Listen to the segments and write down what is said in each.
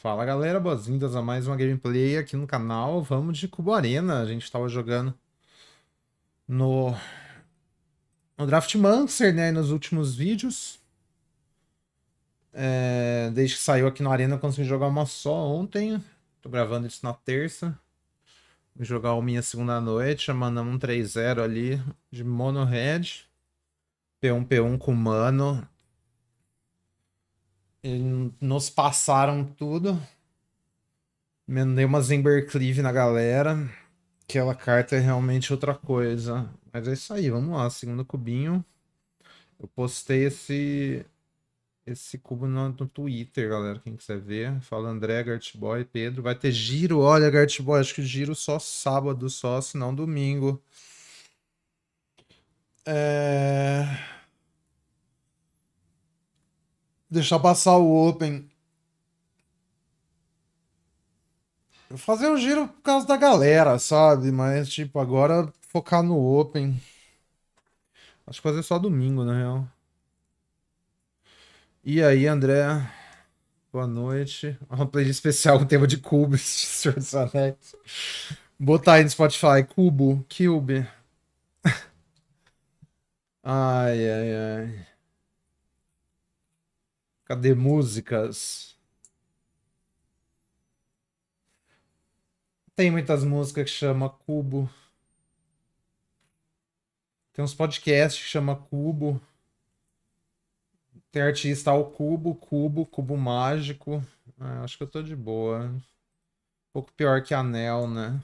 Fala galera, boas-vindas a mais uma gameplay aqui no canal. Vamos de Cubo Arena. A gente estava jogando no, no Draft Mancer, né? Nos últimos vídeos. É... Desde que saiu aqui na Arena, eu consegui jogar uma só ontem. Tô gravando isso na terça. Vou jogar uma minha segunda noite. chamando mandamos um 3-0 ali de Mono Red. P1, P1 com Mano nos passaram tudo. Mandei uma zemberclive na galera. Aquela carta é realmente outra coisa. Mas é isso aí, vamos lá. Segundo cubinho. Eu postei esse esse cubo no, no Twitter, galera. Quem quiser ver. Fala André, Gartboy, Pedro. Vai ter giro. Olha, Gartboy, acho que giro só sábado, só, se não domingo. É deixar passar o Open. fazer fazia o giro por causa da galera, sabe? Mas, tipo, agora focar no Open. Acho que fazer só domingo, na real. E aí, André? Boa noite. Uma playlist especial com tema de cubos, Sorsonet. Botar aí no Spotify. Cubo, Cube. Ai, ai, ai. Cadê músicas? Tem muitas músicas que chama Cubo. Tem uns podcasts que chama Cubo. Tem artista ao Cubo, Cubo, Cubo Mágico. Ah, acho que eu tô de boa. Um pouco pior que Anel, né?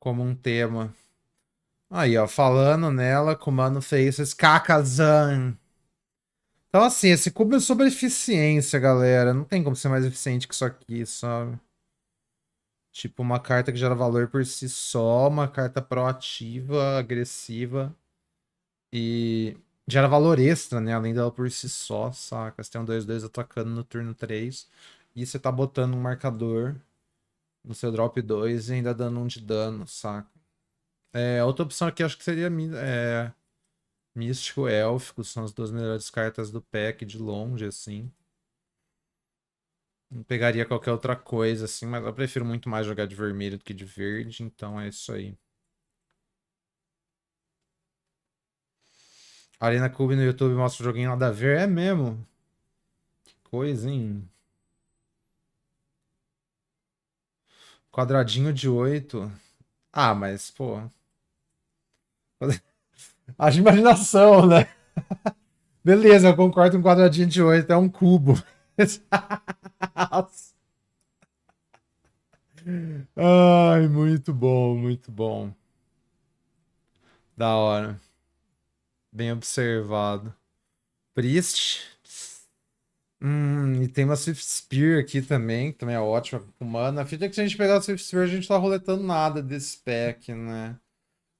Como um tema. Aí, ó, falando nela, Kumano fez esse Kakazan. Então, assim, esse cubo é sobre eficiência, galera. Não tem como ser mais eficiente que isso aqui, sabe? Tipo, uma carta que gera valor por si só, uma carta proativa, agressiva. E gera valor extra, né? Além dela por si só, saca? Você tem um 2-2 atacando no turno 3. E você tá botando um marcador no seu drop 2 e ainda dando um de dano, saca? É, outra opção aqui acho que seria é, Místico élfico são as duas melhores cartas do pack de longe, assim. Não pegaria qualquer outra coisa, assim, mas eu prefiro muito mais jogar de vermelho do que de verde, então é isso aí. Arena Cube no YouTube mostra o joguinho nada a ver. É mesmo? Que coisa, hein? Quadradinho de 8. Ah, mas, pô. Haja imaginação, né? Beleza, eu concordo com um quadradinho de 8, é tá um cubo. Ai, muito bom, muito bom. Da hora. Bem observado. Priest. Hum, e tem uma Swift Spear aqui também, que também é ótima. Mano, A fita que se a gente pegar a Swift Spear, a gente tá roletando nada desse pack, né?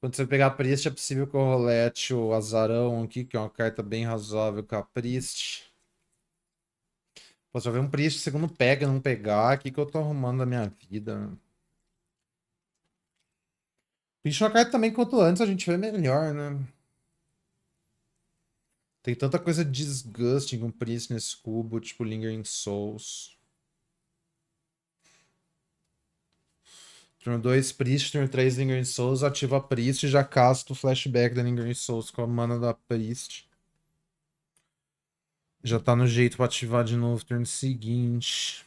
Quando você pegar Priest, é possível que o rolete o Azarão aqui, que é uma carta bem razoável com a Priest. Posso ver um Priest segundo pega, não pegar. O que, que eu tô arrumando da minha vida? Priest é uma carta também, quanto antes a gente vê melhor, né? Tem tanta coisa disgusting com Priest nesse cubo, tipo Lingering Souls. Turno 2, Priest. Turno 3, Lingering Souls. Ativa a Priest e já casto o flashback da Lingering Souls com a mana da Priest. Já tá no jeito pra ativar de novo o turno seguinte.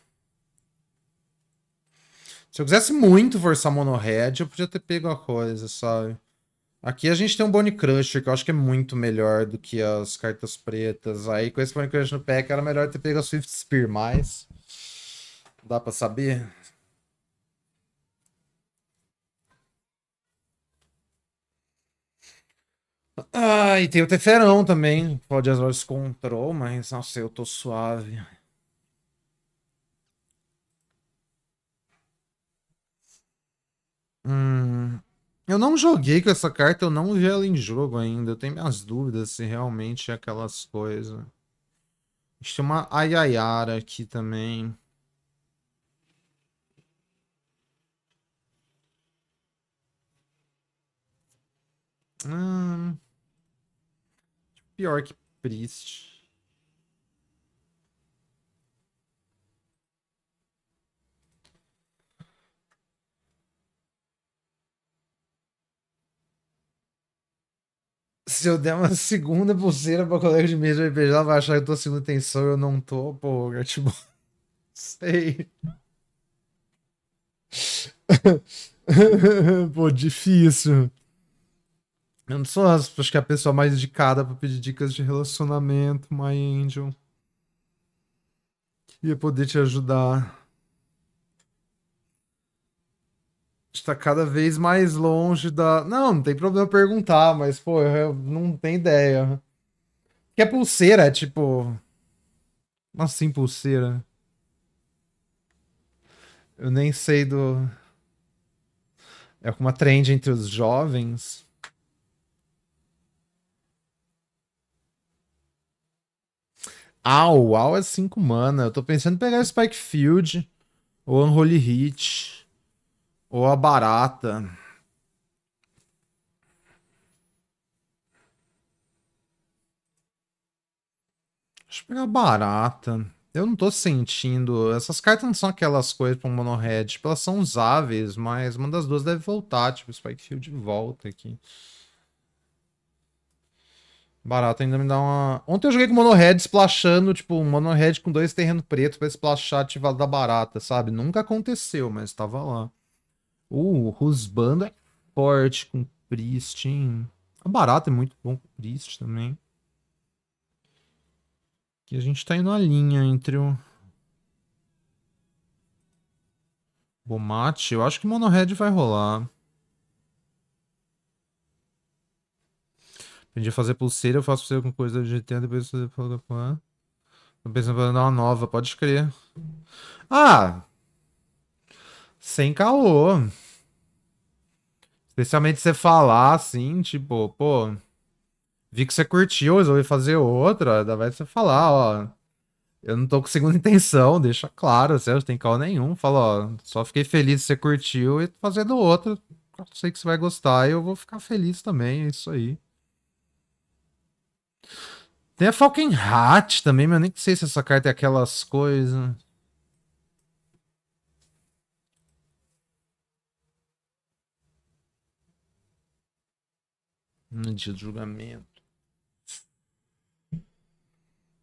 Se eu quisesse muito forçar mono red, eu podia ter pego a coisa, sabe? Aqui a gente tem um Bone Crusher, que eu acho que é muito melhor do que as cartas pretas. Aí com esse Bone Crusher no pack era melhor ter pego a Swift Spear, mas... Dá pra saber? Ah, e tem o Teferão também. Pode as horas control, mas nossa, eu tô suave. Hum, eu não joguei com essa carta, eu não vi ela em jogo ainda. Eu tenho minhas dúvidas se realmente é aquelas coisas. A gente tem uma Ayayara aqui também. Hum. Pior que Priest. Se eu der uma segunda pulseira pra colega de mesa do RPG, ela vai achar que eu tô segunda tensão e eu não tô, pô, tipo. Sei. pô, difícil. Eu não sou, acho que é a pessoa mais indicada para pedir dicas de relacionamento, My Angel. Queria poder te ajudar. Está cada vez mais longe da. Não, não tem problema perguntar, mas, pô, eu não tenho ideia. Que é pulseira, é tipo. Assim, pulseira. Eu nem sei do. É uma trend entre os jovens. Au, Au é 5 mana. Eu tô pensando em pegar o Spike Field, ou Unholy Hit, ou a Barata. Deixa eu pegar a Barata. Eu não tô sentindo. Essas cartas não são aquelas coisas pra um mono red. Tipo, elas são usáveis, mas uma das duas deve voltar. Tipo, o Spike Field volta aqui. Barato ainda me dá uma. Ontem eu joguei com monohead splashando, tipo, um monohead com dois terreno preto pra splashar ativado da barata, sabe? Nunca aconteceu, mas tava lá. Uh, Rusbando é forte com Priest, hein? A barata é muito bom com Priest também. Aqui a gente tá indo a linha entre o. Bomate, eu acho que monohead vai rolar. Aprendi a fazer pulseira, eu faço pulseira com coisa do GTA, depois você fala com Tô pensando pra dar uma nova, pode crer. Ah! Sem calor. Especialmente você falar assim, tipo, pô. Vi que você curtiu, resolvi fazer outra. Ainda vai você falar, ó. Eu não tô com segunda intenção, deixa claro, você não tem cal nenhum. Fala, ó, só fiquei feliz que você curtiu e tô fazendo outra. sei que você vai gostar e eu vou ficar feliz também, é isso aí. Tem a Falcon Hat também, mas eu nem sei se essa carta é aquelas coisas. No dia do julgamento.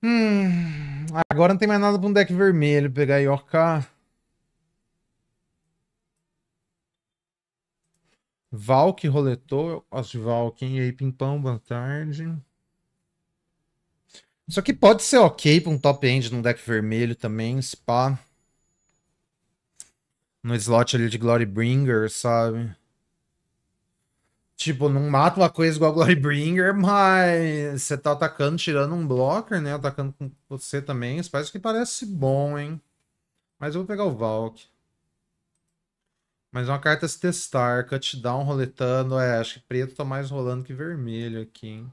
Hum, agora não tem mais nada pra um deck vermelho. Pegar Yoka. Valk roletou. Eu gosto de Valk, hein? E aí, Pimpão, boa tarde. Isso aqui pode ser ok pra um top end num deck vermelho também, spa. No slot ali de Glorybringer, sabe? Tipo, não mata uma coisa igual Glorybringer, mas você tá atacando, tirando um blocker, né? Atacando com você também. Isso parece que parece bom, hein? Mas eu vou pegar o Valk. Mas uma carta se testar, cutdown roletando. É, acho que preto tá mais rolando que vermelho aqui, hein?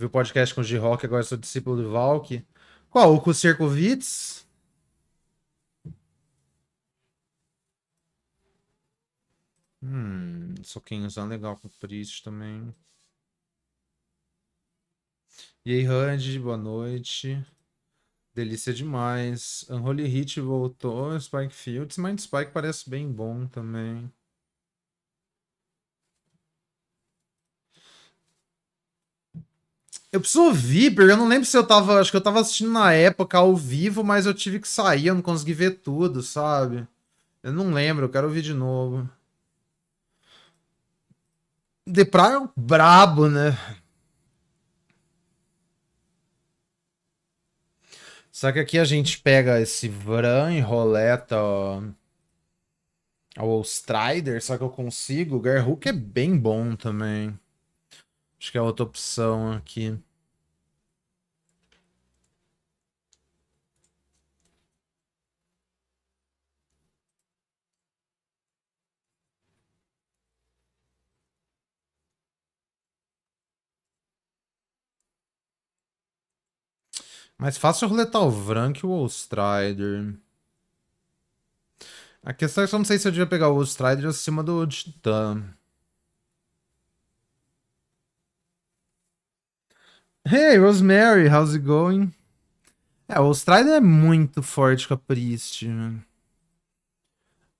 Vi o podcast com o G-Rock, agora sou discípulo do Valk. Qual? O Kuserkovitz? Hum, quem é legal com o Priest também. E aí, Rand boa noite. Delícia demais. Unholy Hit voltou. Spike Fields. Mind Spike parece bem bom também. Eu preciso ouvir, porque eu não lembro se eu tava. Acho que eu tava assistindo na época ao vivo, mas eu tive que sair, eu não consegui ver tudo, sabe? Eu não lembro, eu quero ouvir de novo. The Praia é um brabo, né? Só que aqui a gente pega esse Vran, roleta o Strider, só que eu consigo. O Gerhuk é bem bom também. Acho que é outra opção aqui. Mais fácil roletar o Vrank ou o Strider. A questão é que eu não sei se eu devia pegar o Strider acima do Titã. Hey, Rosemary, how's it going? É, o Strider é muito forte com a Priest, mano.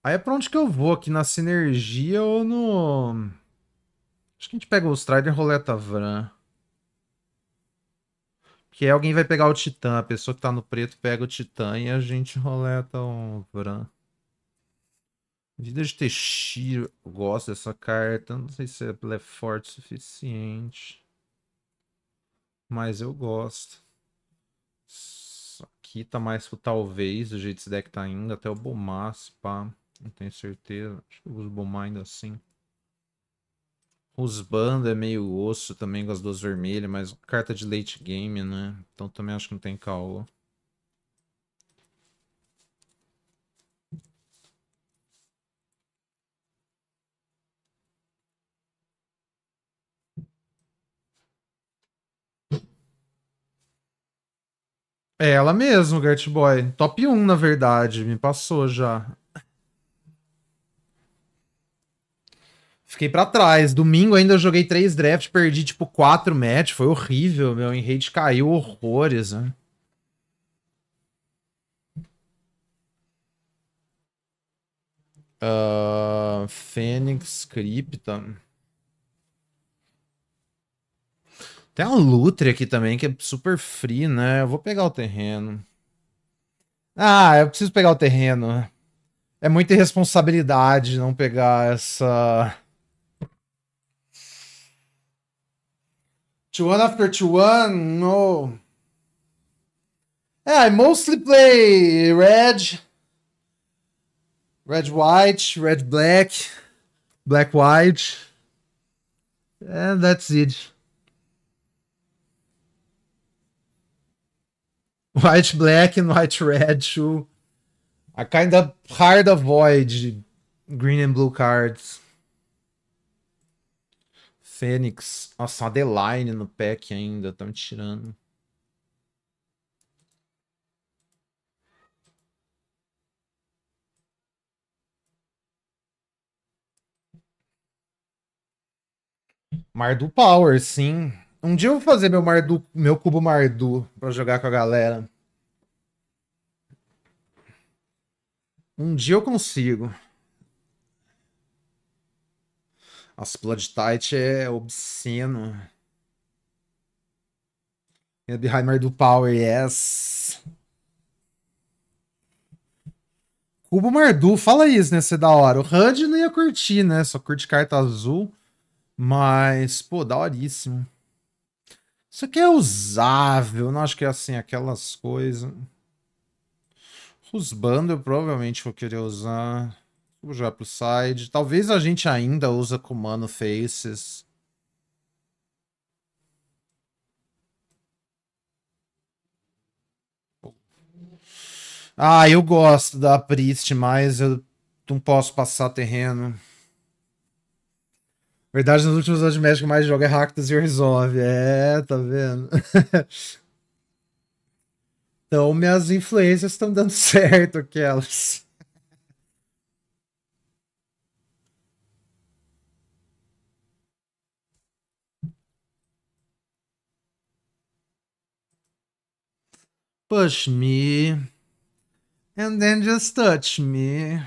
Aí é pra onde que eu vou? Aqui na sinergia ou no... Acho que a gente pega o Strider e roleta Vran. Porque aí alguém vai pegar o Titã. A pessoa que tá no preto pega o Titã e a gente roleta o Vran. Vida de Teixeira. Eu gosto dessa carta. Não sei se ela é forte o suficiente. Mas eu gosto. Isso aqui tá mais pro talvez, do jeito que esse deck tá ainda. Até o bomar, se pá. Não tenho certeza. Acho que eu uso bomar ainda assim. Os banda é meio osso também com as duas vermelhas, mas carta de late game, né? Então também acho que não tem caô. É ela mesmo, Gert Boy. Top 1, na verdade. Me passou já. Fiquei para trás. Domingo ainda eu joguei três drafts, perdi tipo quatro match, foi horrível, meu em caiu horrores, né? Uh, Fênix Cripta. Tem um Lutre aqui também, que é super free, né? Eu vou pegar o terreno. Ah, eu preciso pegar o terreno. É muita irresponsabilidade não pegar essa... Two one after two one, no. É I mostly play red, red white, red black, black white, and that's it. White Black and White Red Shoe. I kind of hard avoid green and blue cards. Fênix. Nossa, Deline no pack ainda. Tá me tirando. Mar do Power, sim. Um dia eu vou fazer meu Mardu, meu cubo Mardu pra jogar com a galera. Um dia eu consigo. As Blood Tight é obsceno. E a Behimer do Power, yes. Cubo Mardu, fala isso, né? você é da hora. O HUD não ia curtir, né? Só curte carta azul. Mas, pô, daoríssimo. Isso aqui é usável, não acho que é assim, aquelas coisas. Os bundle eu provavelmente vou querer usar. Vou jogar pro side. Talvez a gente ainda usa comando faces. Ah, eu gosto da Priest, mas eu não posso passar terreno. Verdade, nos últimos anos de Magic mais joga é Rakdos e Resolve. É, tá vendo? então, minhas influências estão dando certo, aquelas. Push me. And then just touch me.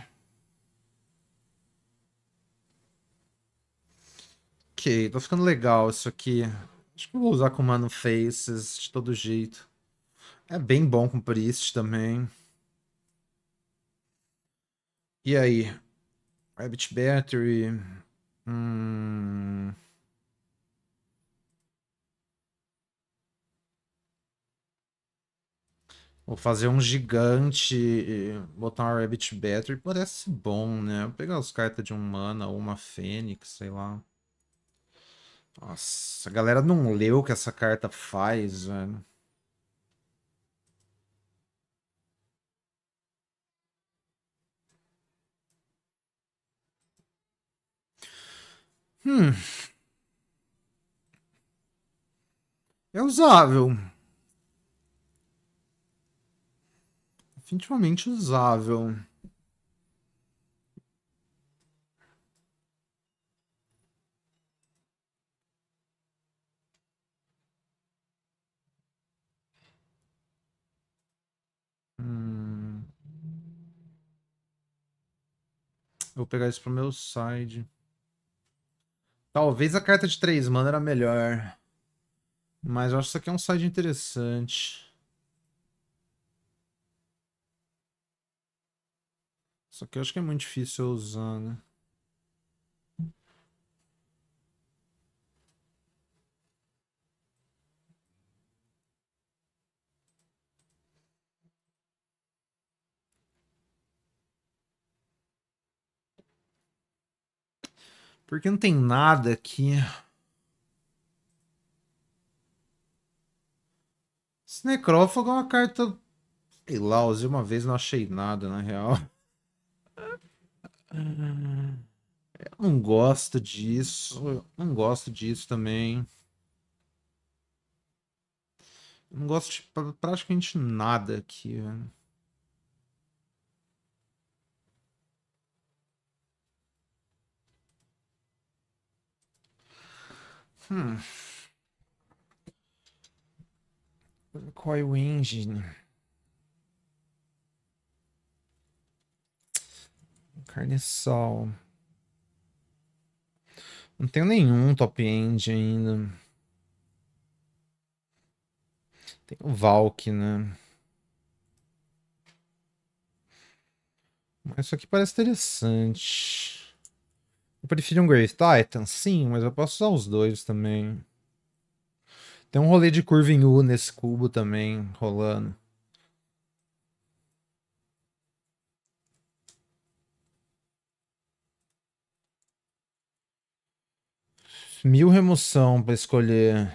Ok, tô ficando legal isso aqui. Acho que vou usar com Mano Faces de todo jeito. É bem bom com Priest também. E aí? Rabbit Battery. Hum... Vou fazer um gigante botar uma Rabbit Battery. Parece bom, né? Vou pegar os cartas de um mana ou uma Fênix, sei lá. Nossa, a galera não leu o que essa carta faz, velho. Hum. É usável. Definitivamente usável. Hum... vou pegar isso pro meu side. Talvez a carta de 3 mana era melhor. Mas eu acho que isso aqui é um side interessante. Isso aqui eu acho que é muito difícil eu usar, né? Porque não tem nada aqui. Esse necrófago é uma carta. Sei lá, usei uma vez não achei nada, na real. Eu não gosto disso. Eu não gosto disso também. Eu não gosto de praticamente nada aqui, velho. Hum. Coil Engine. Carne sal. Não tenho nenhum top end ainda. Tem o Valk, né? Mas isso aqui parece interessante. Eu prefiro um Grave Titan? Sim, mas eu posso usar os dois também. Tem um rolê de curva em U nesse cubo também, rolando. Mil remoção para escolher.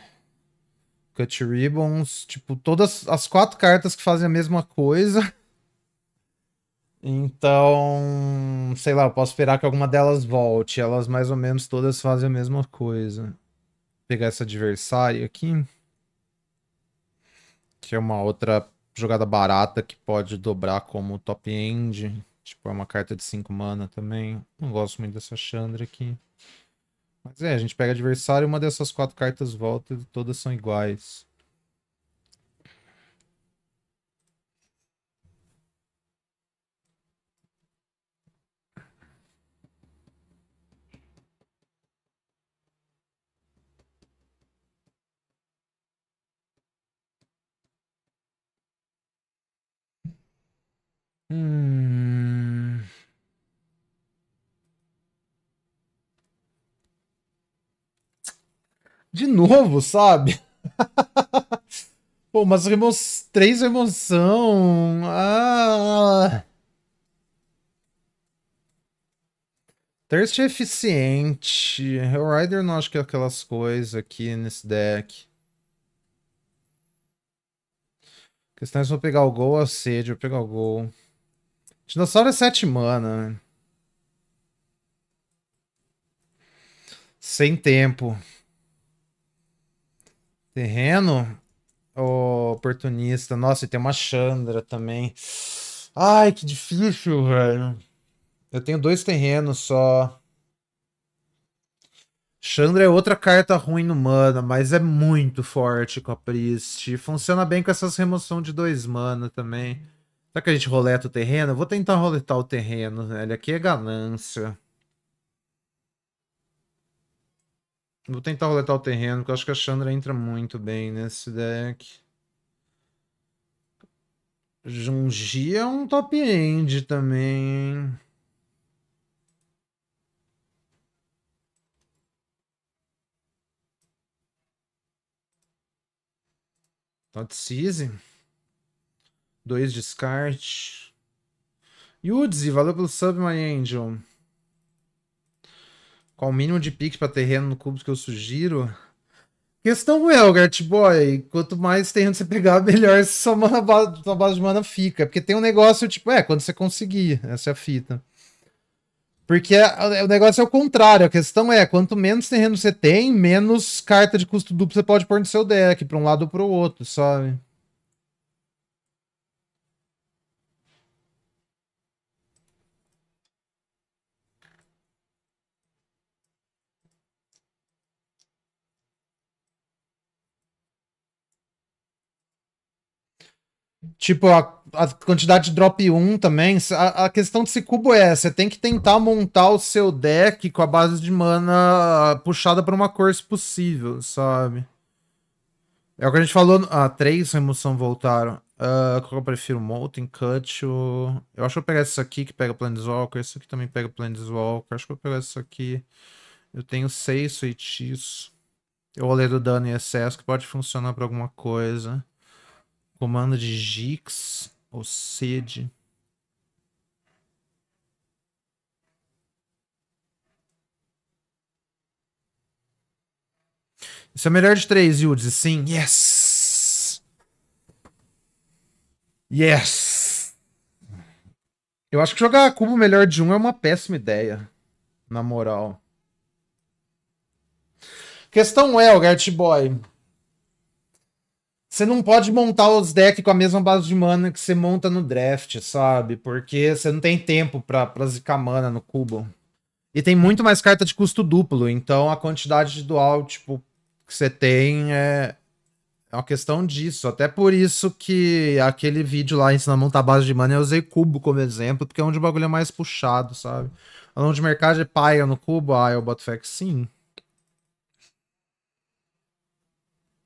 Cut Ribbons, tipo, todas as quatro cartas que fazem a mesma coisa. Então, sei lá, eu posso esperar que alguma delas volte. Elas mais ou menos todas fazem a mesma coisa. Vou pegar essa adversária aqui. Que é uma outra jogada barata que pode dobrar como top end. Tipo, é uma carta de 5 mana também. Não gosto muito dessa Chandra aqui. Mas é, a gente pega adversário, uma dessas quatro cartas volta e todas são iguais. Hum. De novo, sabe? Pô, mas remos, três emoção. Ah. Thirst é eficiente. Hellrider não acho que é aquelas coisas aqui nesse deck. Questões vou pegar o gol ou a sede, vou pegar o gol. Dinossauro é 7 mana. Né? Sem tempo. Terreno. Oh, oportunista. Nossa, e tem uma Chandra também. Ai, que difícil, velho. Eu tenho dois terrenos só. Chandra é outra carta ruim no mana, mas é muito forte com a Priest. Funciona bem com essas remoção de dois mana também. Será que a gente roleta o terreno? Eu vou tentar roletar o terreno, velho. Né? Aqui é ganância. Vou tentar roletar o terreno, porque eu acho que a Chandra entra muito bem nesse deck. Junji é um top end também. season? Dois descarte. Yudzi, valeu pelo sub, my angel. Qual o mínimo de pique para terreno no cubo que eu sugiro? Questão é, o Boy, quanto mais terreno você pegar, melhor sua, mana, sua base de mana fica. Porque tem um negócio, tipo, é, quando você conseguir, essa é a fita. Porque é, é, o negócio é o contrário. A questão é, quanto menos terreno você tem, menos carta de custo duplo você pode pôr no seu deck, para um lado ou para o outro, sabe? Tipo, a, a, quantidade de drop 1 também. A, a questão desse cubo é: você tem que tentar montar o seu deck com a base de mana puxada para uma cor, se possível, sabe? É o que a gente falou. Ah, três remoção voltaram. Uh, qual eu prefiro? Molten, Cut. Eu acho que eu vou pegar isso aqui que pega Planeswalker. isso aqui também pega Planeswalker. Acho que eu vou pegar isso aqui. Eu tenho seis feitiços. Eu olhei do dano em excesso que pode funcionar pra alguma coisa. Comando de Gix ou sede. Isso é melhor de três, Yudzi. Sim. Yes! Yes! Eu acho que jogar cubo melhor de um é uma péssima ideia. Na moral. Questão é, o Boy. Você não pode montar os decks com a mesma base de mana que você monta no draft, sabe? Porque você não tem tempo pra, pra zicar mana no cubo. E tem muito mais carta de custo duplo, então a quantidade de dual, tipo, que você tem é, é uma questão disso. Até por isso que aquele vídeo lá ensinando a montar base de mana, eu usei cubo como exemplo, porque é onde o bagulho é mais puxado, sabe? Falando de mercado de é paia no cubo, ah, eu boto fé que sim.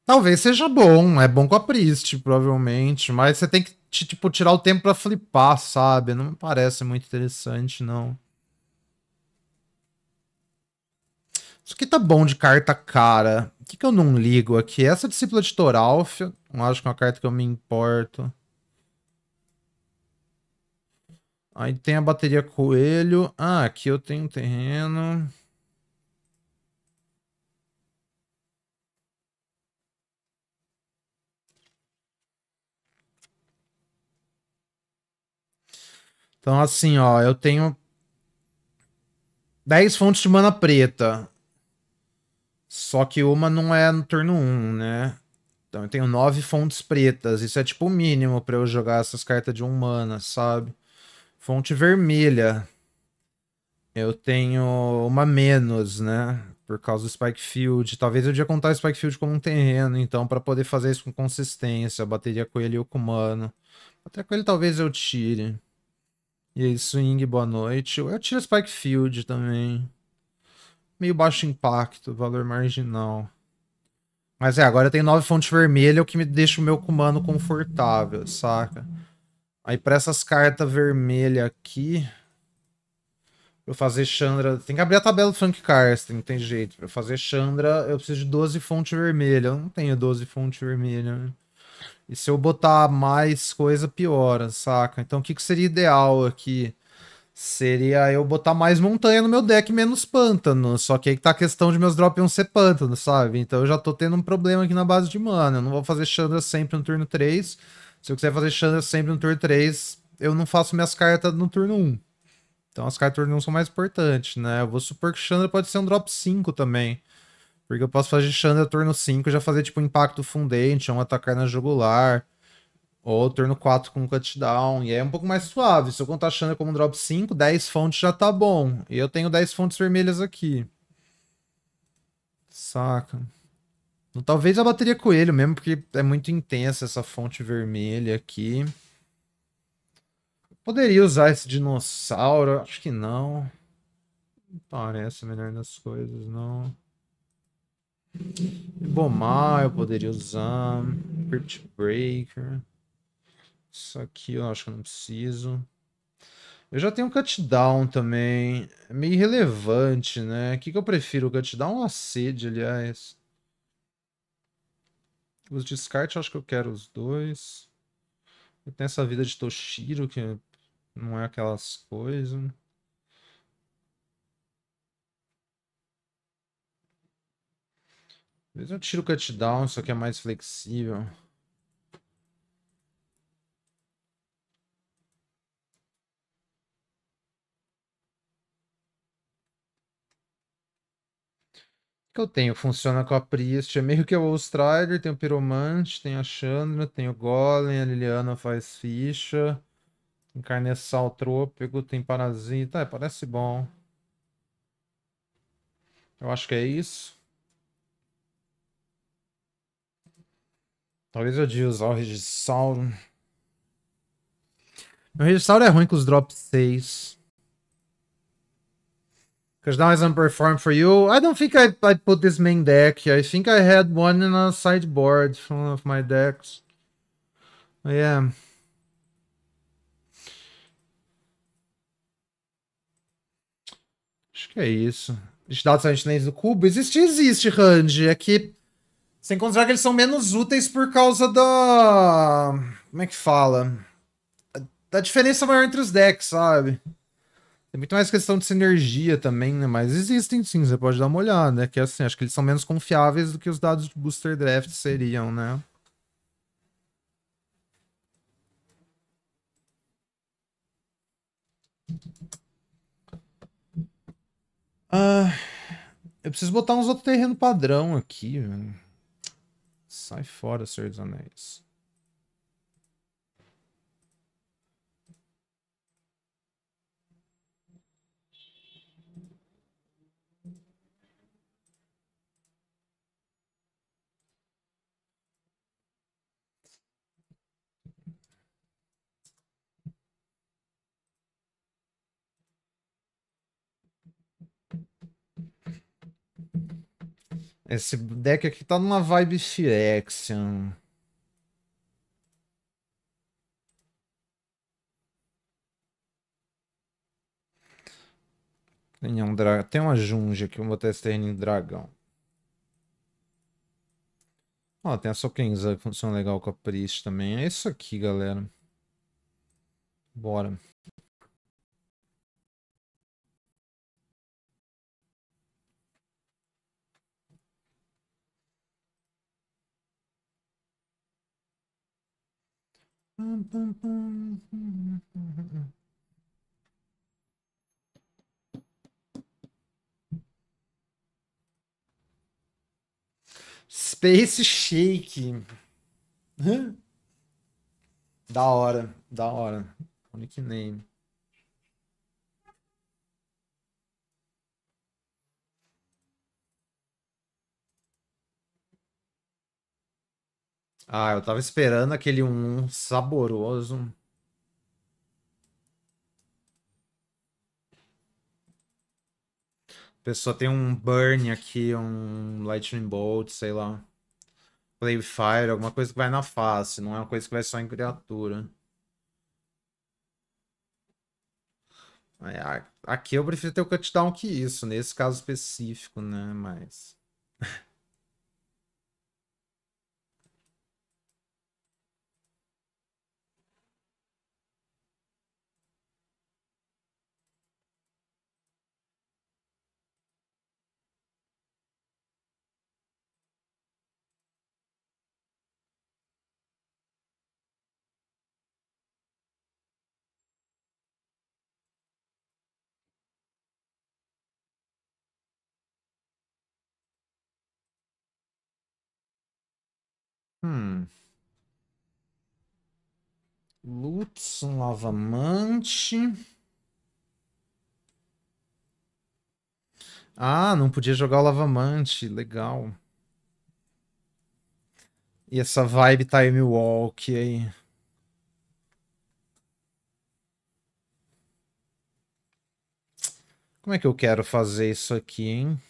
Talvez seja bom, é bom com a Priest, provavelmente, mas você tem que tipo, tirar o tempo pra flipar, sabe? Não me parece muito interessante, não. Isso aqui tá bom de carta cara. O que, que eu não ligo aqui? Essa discípula de Toralf, não acho que é uma carta que eu me importo. Aí tem a bateria coelho. Ah, aqui eu tenho um terreno. Então, assim, ó, eu tenho 10 fontes de mana preta. Só que uma não é no turno 1, né? Então eu tenho 9 fontes pretas. Isso é tipo o mínimo para eu jogar essas cartas de 1 mana, sabe? Fonte vermelha. Eu tenho uma menos, né? Por causa do Spike Field. Talvez eu devia contar o Spike Field como um terreno, então, para poder fazer isso com consistência. Bateria com ele ou com mano. Até com ele talvez eu tire. E aí, Swing, boa noite. Eu tiro Spike Field também. Meio baixo impacto, valor marginal. Mas é, agora tem nove fontes vermelhas, é o que me deixa o meu comando confortável, saca? Aí pra essas cartas vermelhas aqui. Pra eu fazer Chandra. Tem que abrir a tabela do Frank Carsten, não tem jeito. Pra eu fazer Chandra, eu preciso de 12 fontes vermelhas. Eu não tenho 12 fontes vermelhas. Né? E se eu botar mais coisa, piora, saca? Então o que, que seria ideal aqui? Seria eu botar mais montanha no meu deck, menos pântano. Só que aí tá a questão de meus drop 1 ser pântano, sabe? Então eu já tô tendo um problema aqui na base de mana. Eu não vou fazer Chandra sempre no turno 3. Se eu quiser fazer Chandra sempre no turno 3, eu não faço minhas cartas no turno 1. Então as cartas no turno 1 são mais importantes, né? Eu vou supor que Chandra pode ser um drop 5 também. Porque eu posso fazer Xander turno 5 e já fazer tipo impacto fundente, um atacar na jugular. Ou turno 4 com cutdown. E é um pouco mais suave. Se eu contar Xander como um drop 5, 10 fontes já tá bom. E eu tenho 10 fontes vermelhas aqui. Saca. talvez eu bateria coelho mesmo, porque é muito intensa essa fonte vermelha aqui. Poderia usar esse dinossauro? Acho que não. Não parece a melhor das coisas, não. Bomar eu poderia usar. Crypt Breaker. Isso aqui eu acho que eu não preciso. Eu já tenho cutdown também. É meio irrelevante, né? O que, que eu prefiro? Cutdown ou a sede, aliás? Os Descartes eu acho que eu quero os dois. Eu tenho essa vida de Toshiro, que não é aquelas coisas. Talvez eu tiro o cutdown, só que é mais flexível. que eu tenho? Funciona com a Priest. É meio que o Strider, tem o Piromante, tem a Chandra, tem o Golem, a Liliana faz ficha. Encarneçal Carneçal Trôpego, tem Parasita. É, parece bom. Eu acho que é isso. Talvez eu devia usar o Regissauro. Meu Regissauro é ruim com os drops 6. Because now it's unperformed for you, I don't think I, I put this main deck. I think I had one in a sideboard from one of my decks. But yeah. Acho que é isso. Entidades Sentinels do Cubo. Existe, existe, Randy. É que sem considerar que eles são menos úteis por causa da. Como é que fala? Da diferença maior entre os decks, sabe? Tem muito mais questão de sinergia também, né? Mas existem sim, você pode dar uma olhada, né? Que é assim, acho que eles são menos confiáveis do que os dados de booster draft seriam, né? Ah, eu preciso botar uns outros terreno padrão aqui, velho. Sai fora, Senhor dos Anéis. Esse deck aqui tá numa vibe Phyrexian. Tem, um dra... Tem uma Junge aqui, vou botar esse terreno dragão. Ó, tem a Sokenza que funciona legal com a Priest também. É isso aqui, galera. Bora. Space Shake. da hora, da hora. Nickname. Ah, eu tava esperando aquele um saboroso. A pessoa tem um burn aqui, um lightning bolt, sei lá. Play fire, alguma coisa que vai na face, não é uma coisa que vai só em criatura. É, aqui eu prefiro ter o cutdown que isso, nesse caso específico, né? Mas. Hum. Lutz, um lavamante. Ah, não podia jogar o lavamante. Legal. E essa vibe time walk aí. Como é que eu quero fazer isso aqui, hein?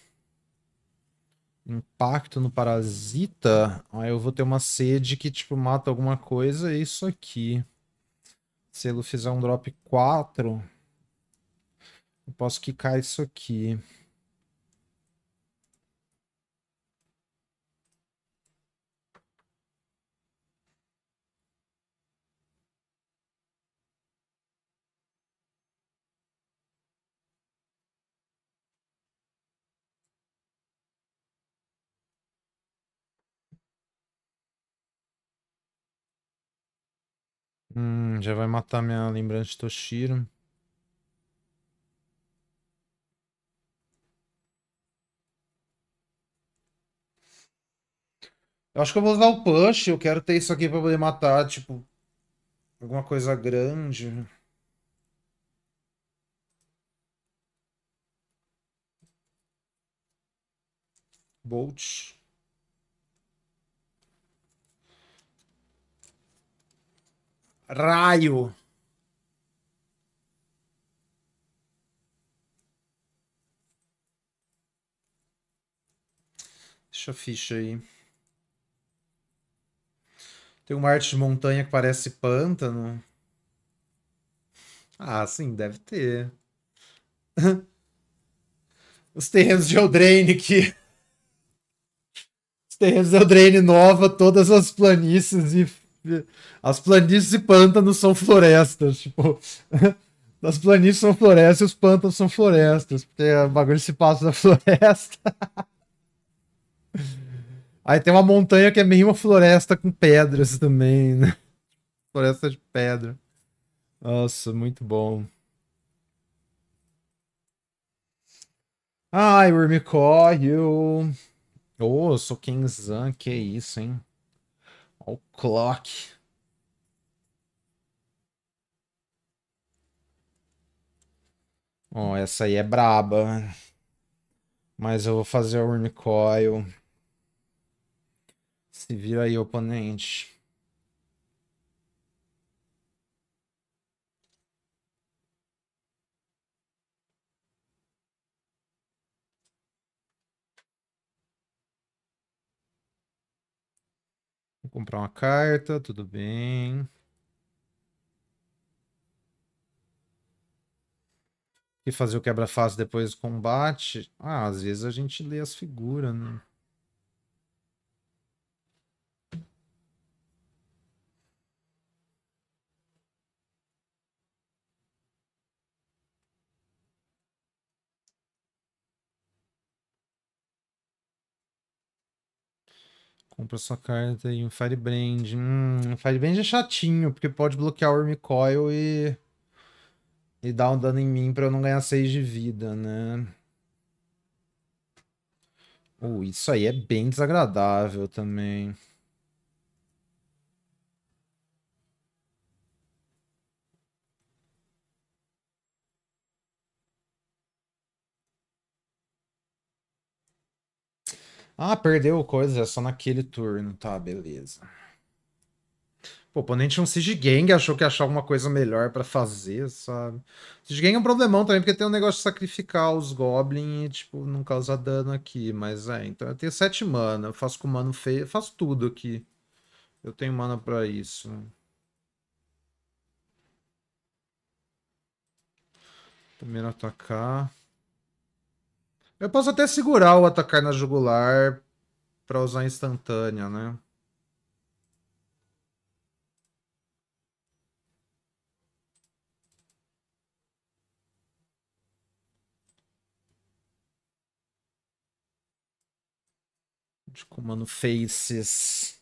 Impacto no parasita. Aí eu vou ter uma sede que, tipo, mata alguma coisa. E isso aqui. Se ele fizer um drop 4, eu posso quicar isso aqui. Hum, já vai matar minha lembrança de Toshiro. Eu acho que eu vou usar o push, eu quero ter isso aqui pra poder matar, tipo, alguma coisa grande. Bolt. Raio. Deixa a ficha aí. Tem uma arte de montanha que parece pântano. Ah, sim, deve ter. Os terrenos de Eldraine que. Os terrenos de Eldraine nova, todas as planícies e as planícies e pântanos são florestas, tipo. As planícies são florestas e os pântanos são florestas, porque é o bagulho se passa na floresta. Aí tem uma montanha que é meio uma floresta com pedras também, né? Floresta de pedra. Nossa, muito bom. Ai, Wormcore, you. Oh, eu sou Kenzan, que isso, hein? Olha o clock. Ó, oh, essa aí é braba. Mas eu vou fazer o Urn Coil. Se vira aí, oponente. comprar uma carta, tudo bem. E fazer o quebra-face depois do combate. Ah, às vezes a gente lê as figuras, né? Compra sua carta e um Firebrand. Hum, Firebrand é chatinho, porque pode bloquear o Wormcoil e. E dar um dano em mim pra eu não ganhar 6 de vida, né? Uh, isso aí é bem desagradável também. Ah, perdeu coisa, é só naquele turno. Tá, beleza. Pô, o oponente é um Sigigang, achou que ia achar alguma coisa melhor para fazer, sabe? Sigigang é um problemão também, porque tem um negócio de sacrificar os goblins e, tipo, não causar dano aqui. Mas é, então eu tenho 7 mana, eu faço com mano feio, faço tudo aqui. Eu tenho mana para isso. Primeiro atacar. Eu posso até segurar o atacar na jugular para usar instantânea, né? De comando faces.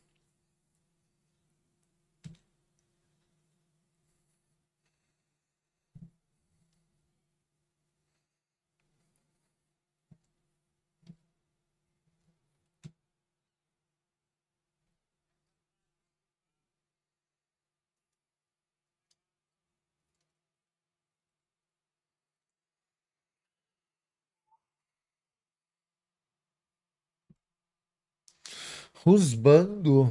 Rusbando.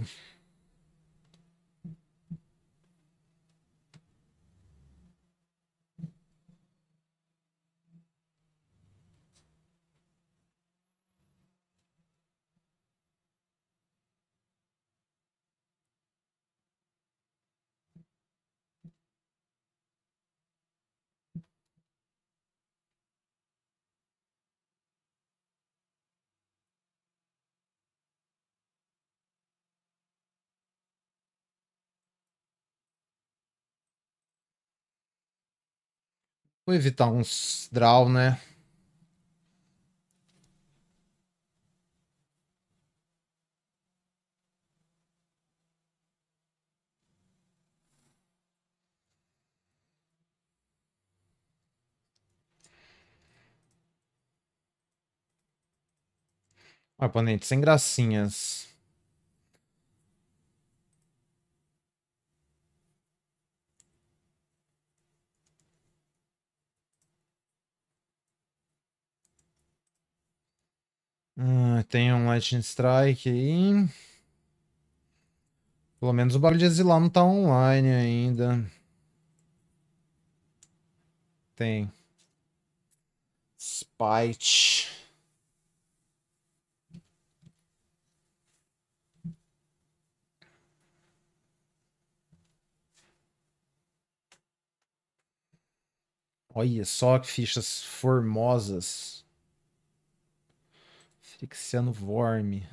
Vou evitar uns draw, né? O oponente sem gracinhas. Ah, tem um Lightning Strike aí. Pelo menos o barulho de exilar não tá online ainda. Tem. Spite. Olha só que fichas formosas. Asfixiando Vorme.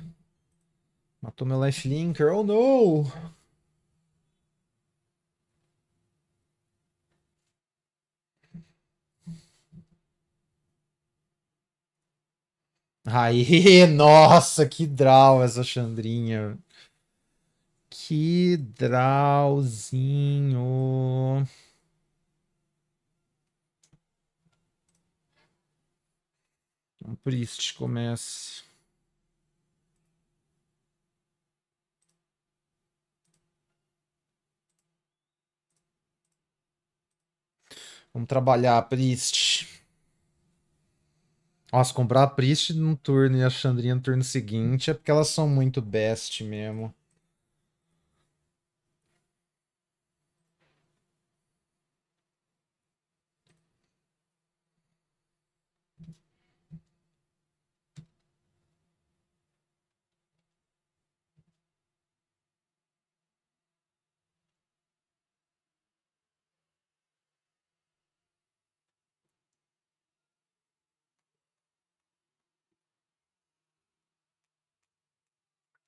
Matou meu Lifelinker. Oh, não! Aí, nossa, que draw essa Xandrinha. Que drawzinho. Um Priest comece. Vamos trabalhar Priest. Nossa, comprar a Priest no turno e a Xandrinha no turno seguinte é porque elas são muito best mesmo.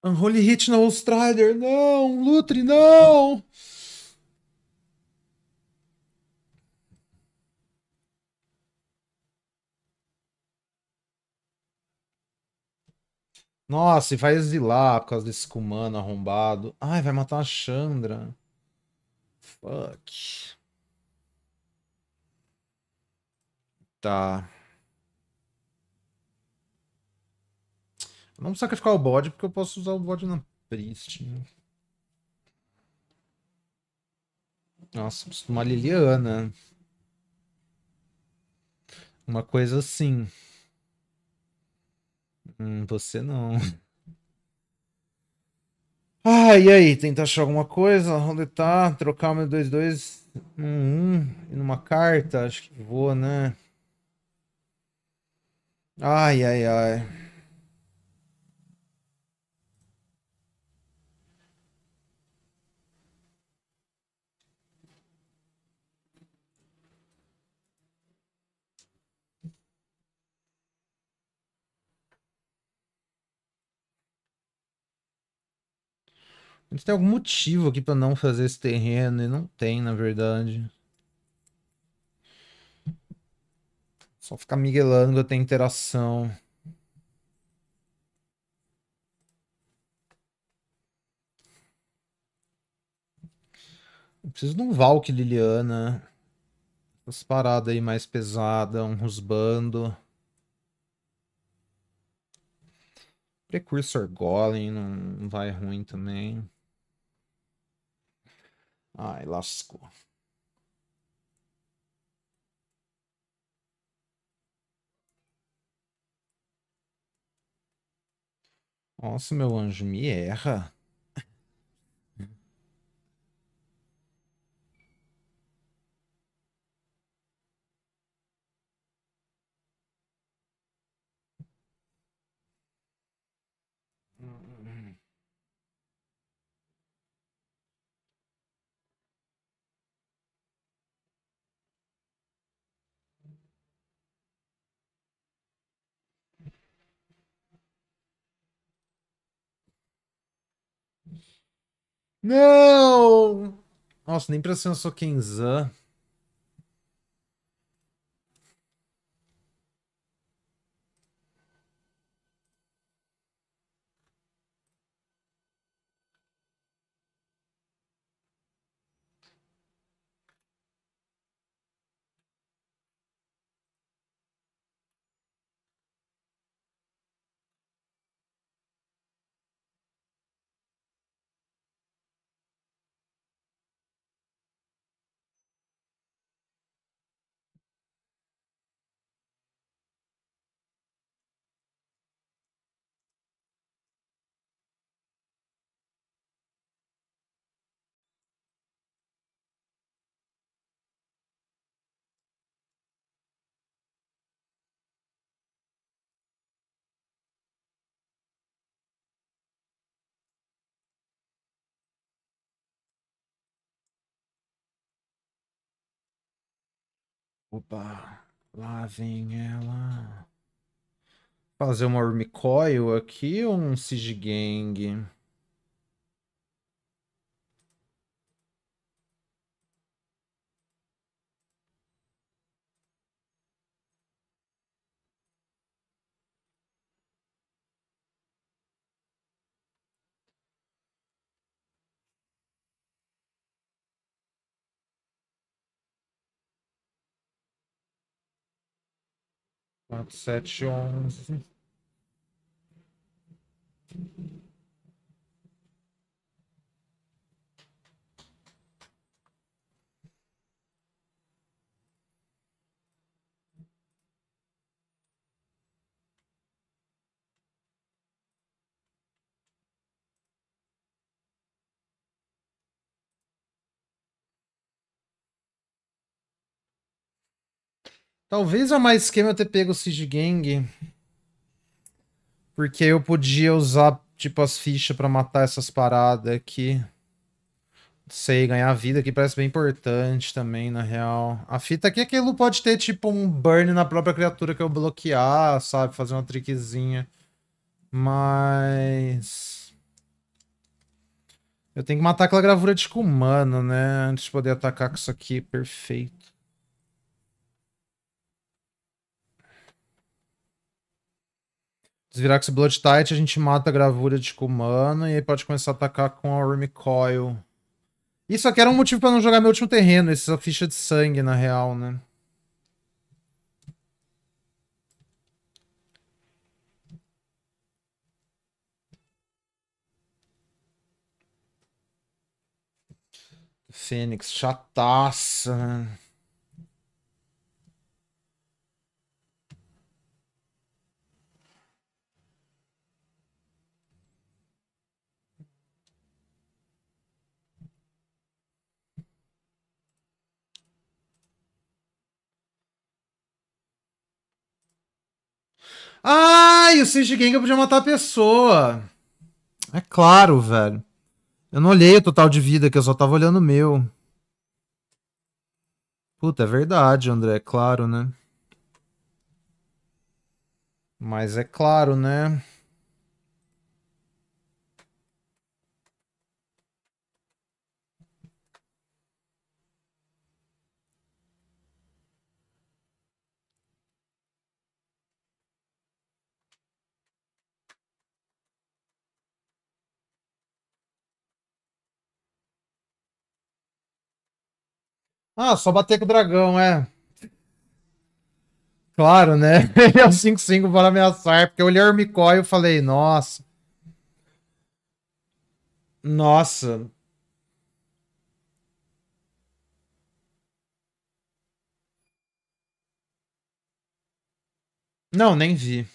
Unholy no Strider, não! Lutre, não! Nossa, e vai exilar por causa desse Kumano arrombado. Ai, vai matar a Chandra. Fuck. Tá. Vamos sacrificar o bode, porque eu posso usar o bode na Priest. Né? Nossa, preciso de uma Liliana. Uma coisa assim. Hum, você não. Ah, e aí? Tentar achar alguma coisa, Onde tá? trocar o meu 2-2 num 1 e numa carta? Acho que vou, né? Ai, ai, ai. A gente tem algum motivo aqui pra não fazer esse terreno e não tem, na verdade. Só ficar miguelando tem interação. Eu preciso de um Valk Liliana. umas paradas aí mais pesadas, um Rusbando. Precursor Golem não vai ruim também. Ai, lascou. Nossa, meu anjo, me erra. Não! Nossa, nem pra ser um Soquenzan. Opa, lá vem ela. Fazer uma Urmicoil aqui ou um Sigigang? quatro, sete, onze. Talvez a mais esquema é eu ter pego o Gang, Porque eu podia usar, tipo, as fichas para matar essas paradas aqui. Sei, ganhar vida aqui parece bem importante também, na real. A fita aqui é que ele pode ter, tipo, um burn na própria criatura que eu bloquear, sabe? Fazer uma trickzinha. Mas... Eu tenho que matar aquela gravura de Kumano, né? Antes de poder atacar com isso aqui. Perfeito. Desvirar com esse Blood Tight, a gente mata a gravura de Kumano e aí pode começar a atacar com a Worm Coil. Isso aqui era um motivo para não jogar meu último terreno, essa ficha de sangue, na real, né? Fênix, chataça. Né? Ai, o Shinji Genga podia matar a pessoa. É claro, velho. Eu não olhei o total de vida, que eu só tava olhando o meu. Puta, é verdade, André. É claro, né? Mas é claro, né? Ah, só bater com o dragão, é. Claro, né? Ele é o 5-5 para ameaçar, porque eu olhei o Hermicói e falei, nossa. Nossa. Não, nem vi.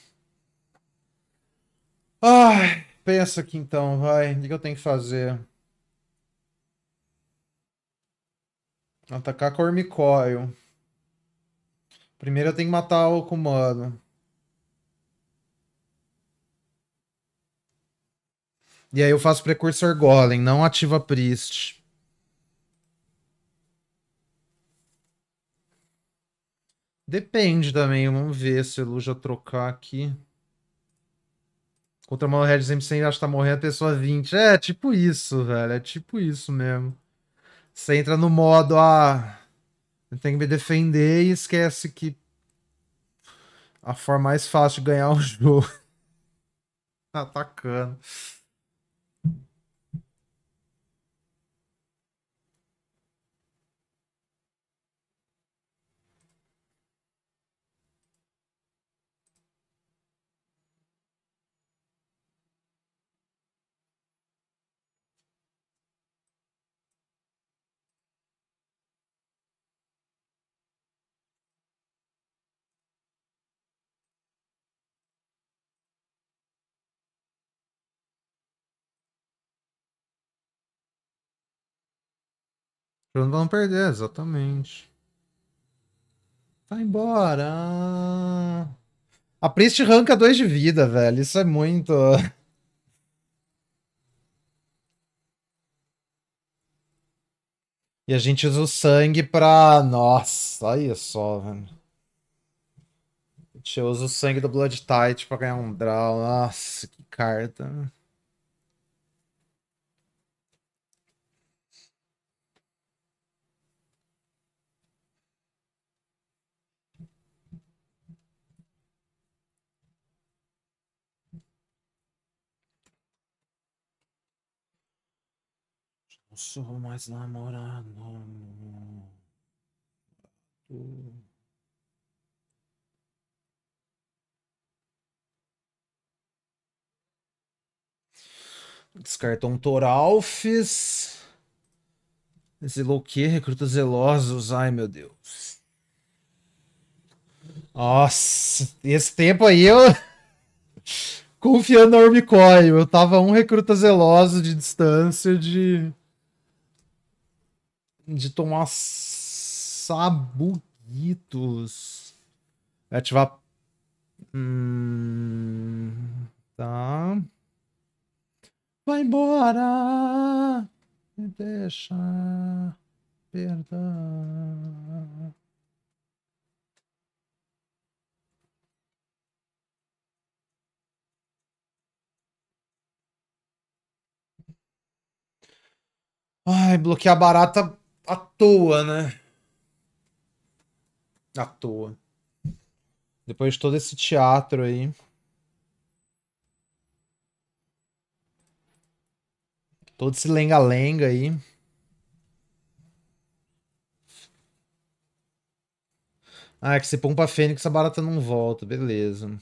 Ai, pensa aqui então, vai. O que eu tenho que fazer? Atacar com Cormicoil. Primeiro eu tenho que matar o Kumano. E aí eu faço Precursor Golem, não ativa Priest. Depende também, vamos ver se eu já trocar aqui. Contra o mão Red sempre sem acho que tá morrendo até só 20. É, tipo isso, velho. É tipo isso mesmo. Você entra no modo, ah, tem que me defender e esquece que a forma mais fácil de ganhar o jogo tá atacando. Pra não perder, exatamente. Vai embora. A Priest arranca dois de vida, velho. Isso é muito. E a gente usa o sangue pra. Nossa, olha só, velho. A gente usa o sangue do Blood Tight pra ganhar um draw. Nossa, que carta. Não sou mais namorado. Descartou um Toralfes. Exilou o quê? Recruta zelosos. Ai, meu Deus. Nossa, esse tempo aí eu. Confiando no Ormicoil, eu tava um recruta zeloso de distância de de tomar sabuguitos. Ativar. Hum, tá. Vai embora! Me deixa. Perdão. Ai, bloquear barata à toa, né? À toa. Depois de todo esse teatro aí. Todo esse lenga-lenga aí. Ah, é que se pompa fênix, a barata não volta. Beleza.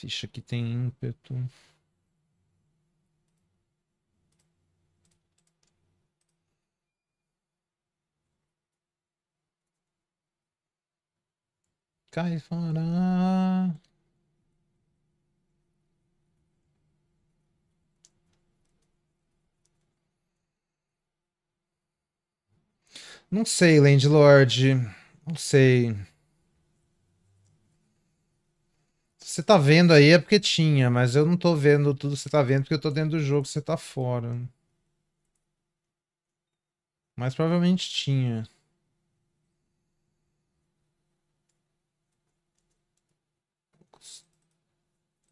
ficha que tem ímpeto. Cai fora. Não sei, Landlord. Não sei. você tá vendo aí é porque tinha, mas eu não tô vendo tudo que você tá vendo porque eu tô dentro do jogo, você tá fora. Mas provavelmente tinha.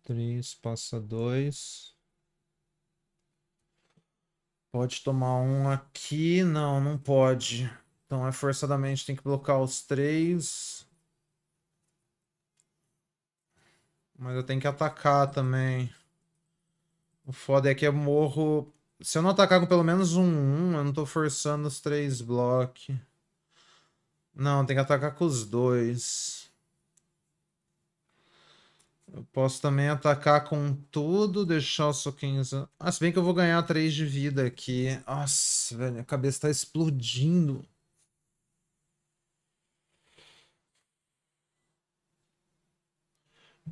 Três, passa dois. Pode tomar um aqui. Não, não pode. Então é forçadamente, tem que bloquear os três. Mas eu tenho que atacar também. O foda é que eu morro... Se eu não atacar com pelo menos um 1, um, eu não tô forçando os três blocos. Não, tem que atacar com os dois. Eu posso também atacar com tudo, deixar só 15... Ah, se bem que eu vou ganhar 3 de vida aqui. Nossa, velho, a cabeça tá explodindo.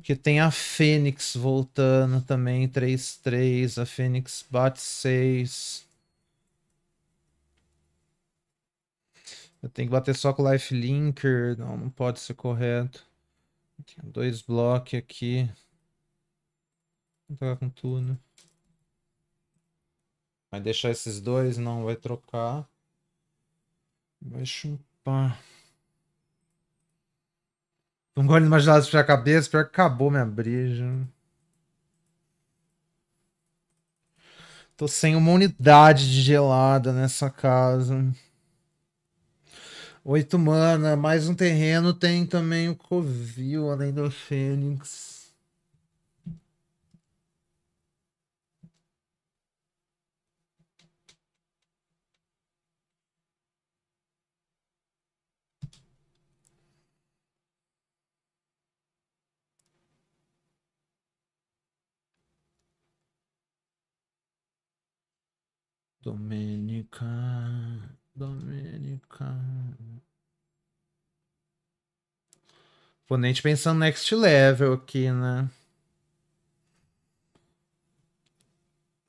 Que tem a Fênix voltando também, 3-3. A Fênix bate 6. Eu tenho que bater só com o Lifelinker. Não, não pode ser correto. Tem dois blocos aqui. Vou trocar com tudo. Vai deixar esses dois? Não, vai trocar. Vai chupar. Um gole de imaginado pra cabeça, pior que acabou minha briga. Tô sem uma unidade de gelada nessa casa. Oito mana, mais um terreno, tem também o Covil, além do Fênix. Domenica, Domenica. Oponente pensando next level aqui, né?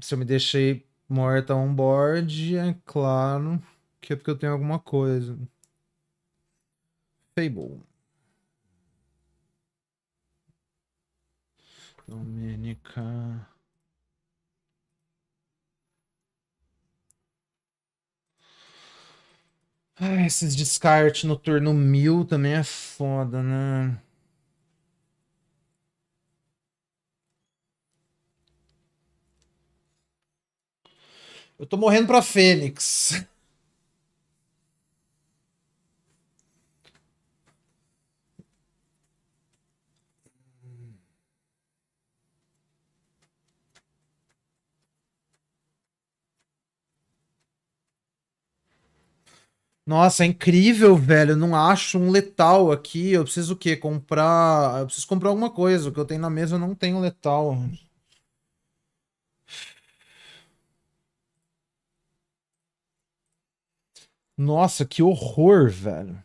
Se eu me deixei morta on board, é claro que é porque eu tenho alguma coisa. Fable. Domenica. Ai, esses descarte no turno mil também é foda, né? Eu tô morrendo pra Fênix. Nossa, é incrível, velho. Eu não acho um letal aqui. Eu preciso o quê? Comprar. Eu preciso comprar alguma coisa. O que eu tenho na mesa eu não tenho letal. Nossa, que horror, velho.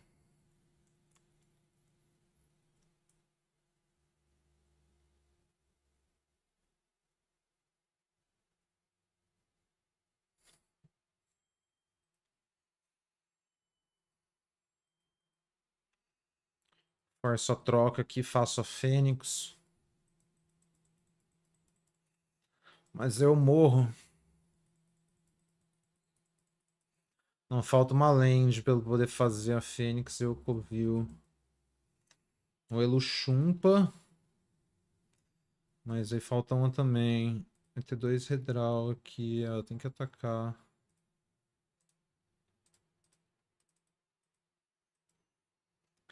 Força a troca aqui, faço a Fênix. Mas eu morro. Não falta uma land para eu poder fazer a Fênix e o Covil. O Chumpa. Mas aí falta uma também. Vai ter dois Redral aqui. Ah, tem que atacar.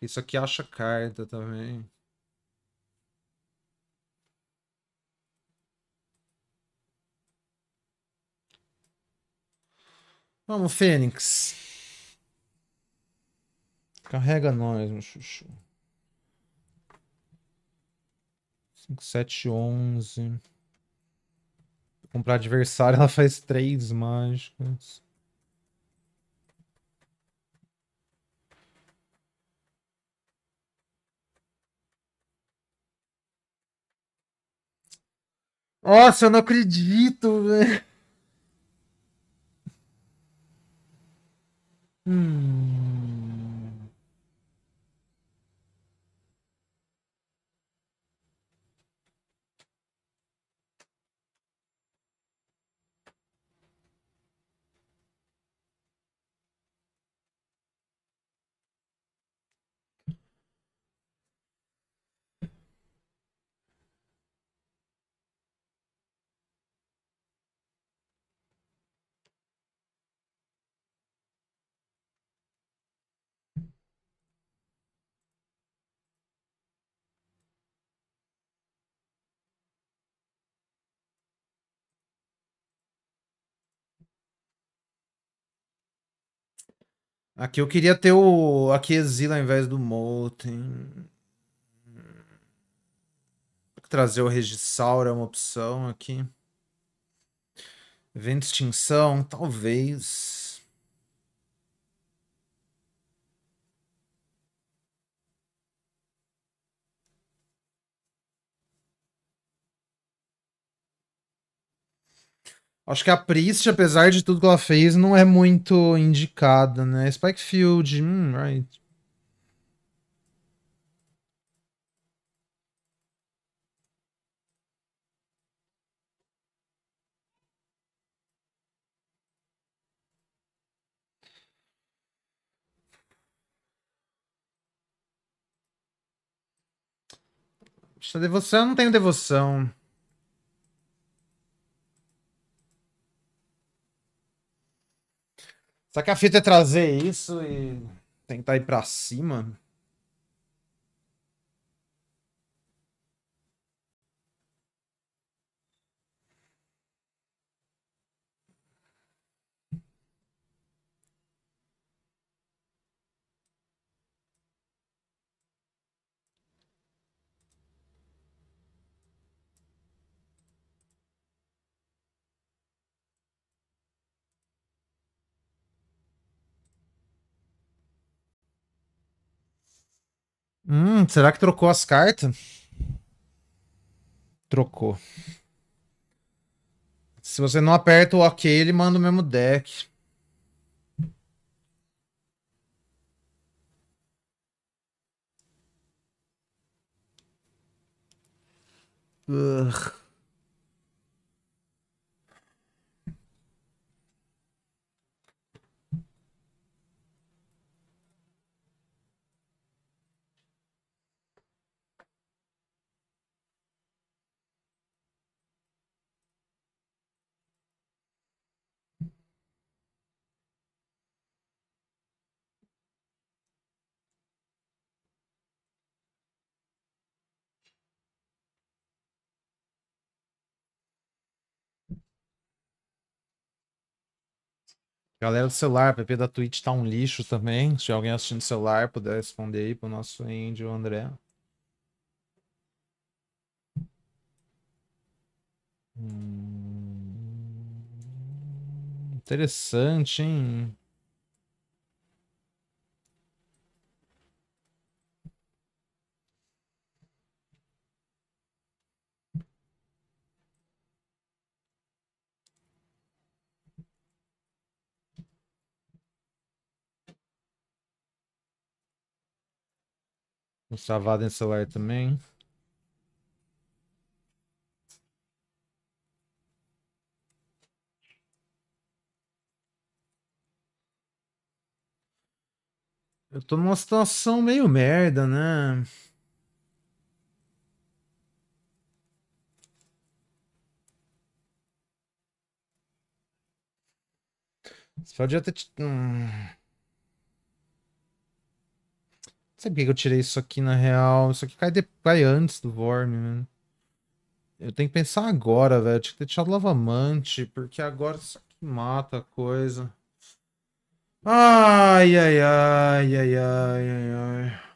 Isso aqui acha carta também. Vamos, Fênix. Carrega nós, meu chuchu. 5, 7, 11. Comprar adversário, ela faz três mágicas. Nossa, eu não acredito, velho. Hum. Aqui eu queria ter o. Aqui exila ao invés do Molten. Trazer o Regisaur é uma opção aqui. Vento extinção, talvez. Acho que a Priest, apesar de tudo que ela fez, não é muito indicada, né? Spikefield, hum, right. Devoção, eu não tenho devoção. Só que a fita é trazer isso e tentar ir pra cima. Hum, será que trocou as cartas? Trocou. Se você não aperta o OK, ele manda o mesmo deck. Ugh. Galera do celular, PP da Twitch tá um lixo também. Se alguém assistindo celular puder responder aí pro nosso índio André. Hum, interessante, hein? O Savada em salário também. Eu tô numa situação meio merda, né? Só podia ter. Hum. Sabe por que eu tirei isso aqui na real? Isso aqui cai, de... cai antes do Vorm, mano. Né? Eu tenho que pensar agora, velho. Eu tinha que ter tirado Lavamante, porque agora isso aqui mata a coisa. Ai, ai, ai, ai, ai, ai, ai.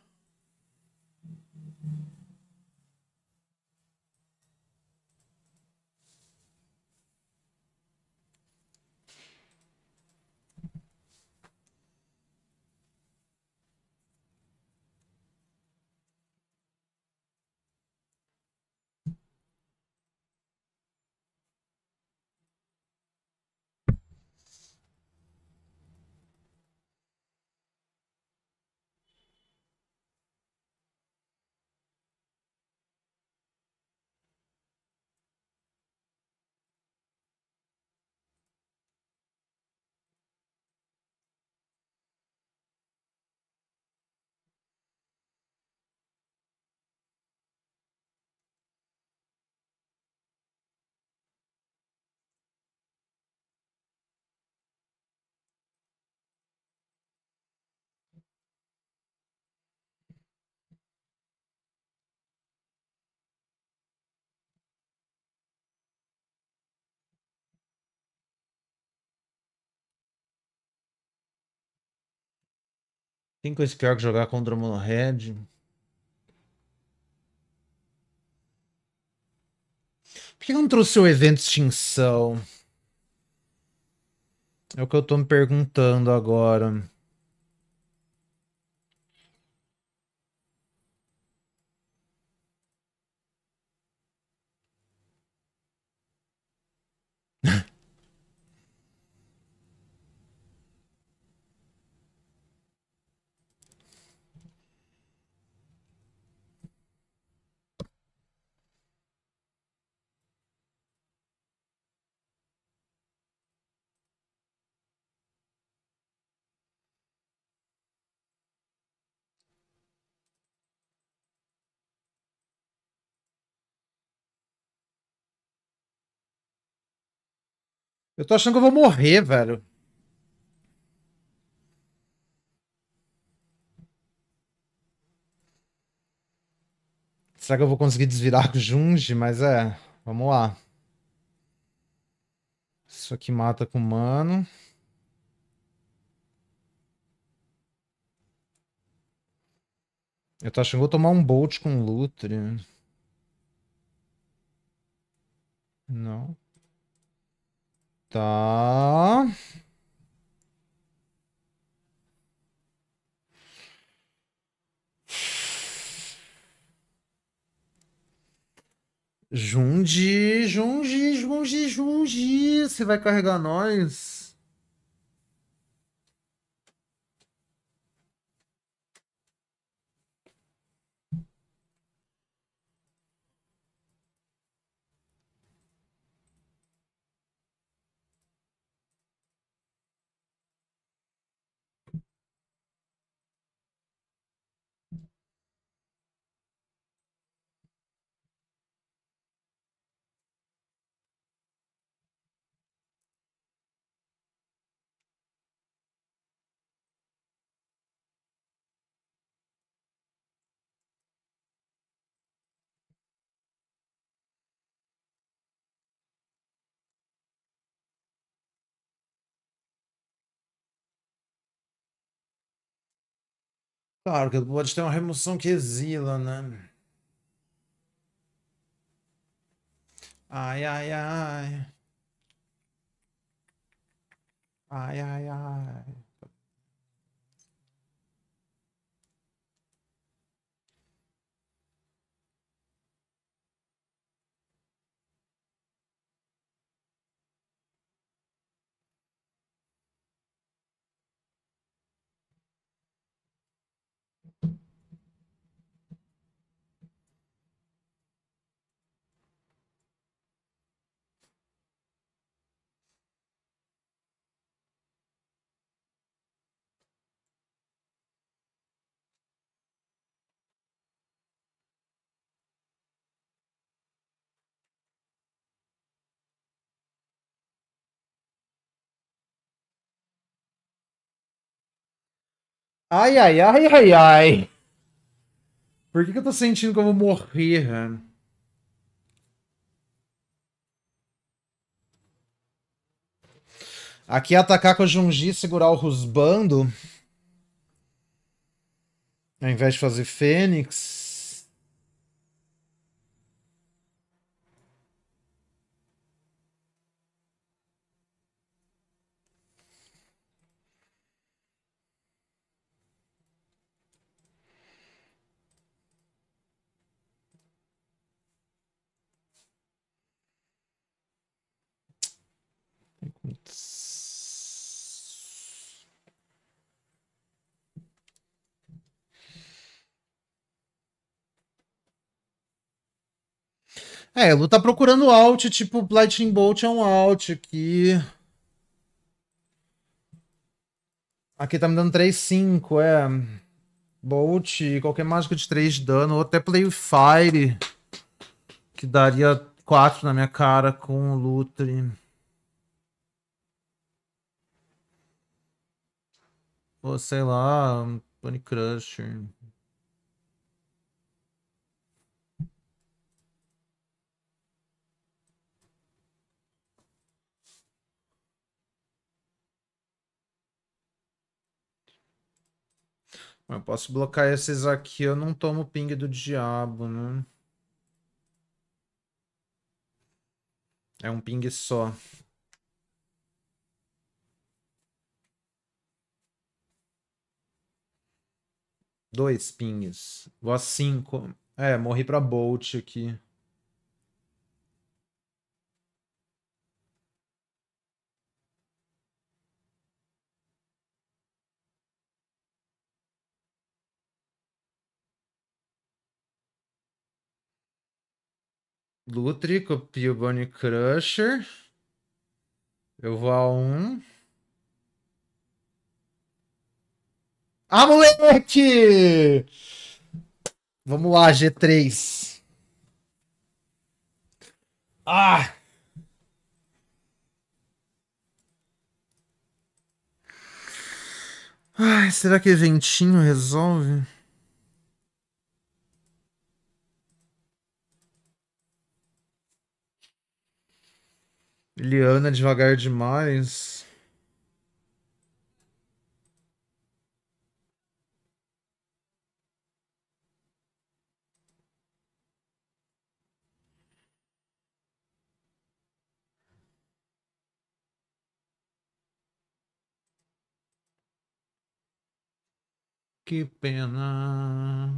Tem coisa pior que jogar contra o Monohead. Por que não trouxe o evento extinção? É o que eu tô me perguntando agora. Eu tô achando que eu vou morrer, velho. Será que eu vou conseguir desvirar com o Junji? Mas é, vamos lá. Isso aqui mata com mano. Eu tô achando que vou tomar um Bolt com Lutre. Não. Tá. Junji, Junji, Junji, Junji, você vai carregar nós? Claro que pode ter uma remoção que exila, né? Ai, ai, ai. Ai, ai, ai. Ai, ai, ai, ai, ai. Por que, que eu tô sentindo que eu vou morrer, mano? Aqui é atacar com o Junji e segurar o Rusbando. Ao invés de fazer Fênix. É, Lu tá procurando alt, tipo, Lightning Bolt é um alt aqui. Aqui tá me dando 3, 5, é. Bolt, qualquer mágica de 3 de dano, ou até Play Fire, que daria 4 na minha cara com o Lutri. Ou sei lá, Pony Crusher. Eu posso blocar esses aqui, eu não tomo ping do diabo, né? É um ping só. Dois pings. Vou a cinco. É, morri pra Bolt aqui. Lutri, copio Bunny Crusher. Eu vou a um. Ah, moleque! Vamos lá, G3. Ah! Ai, será que eventinho resolve? Liana devagar demais. Que pena.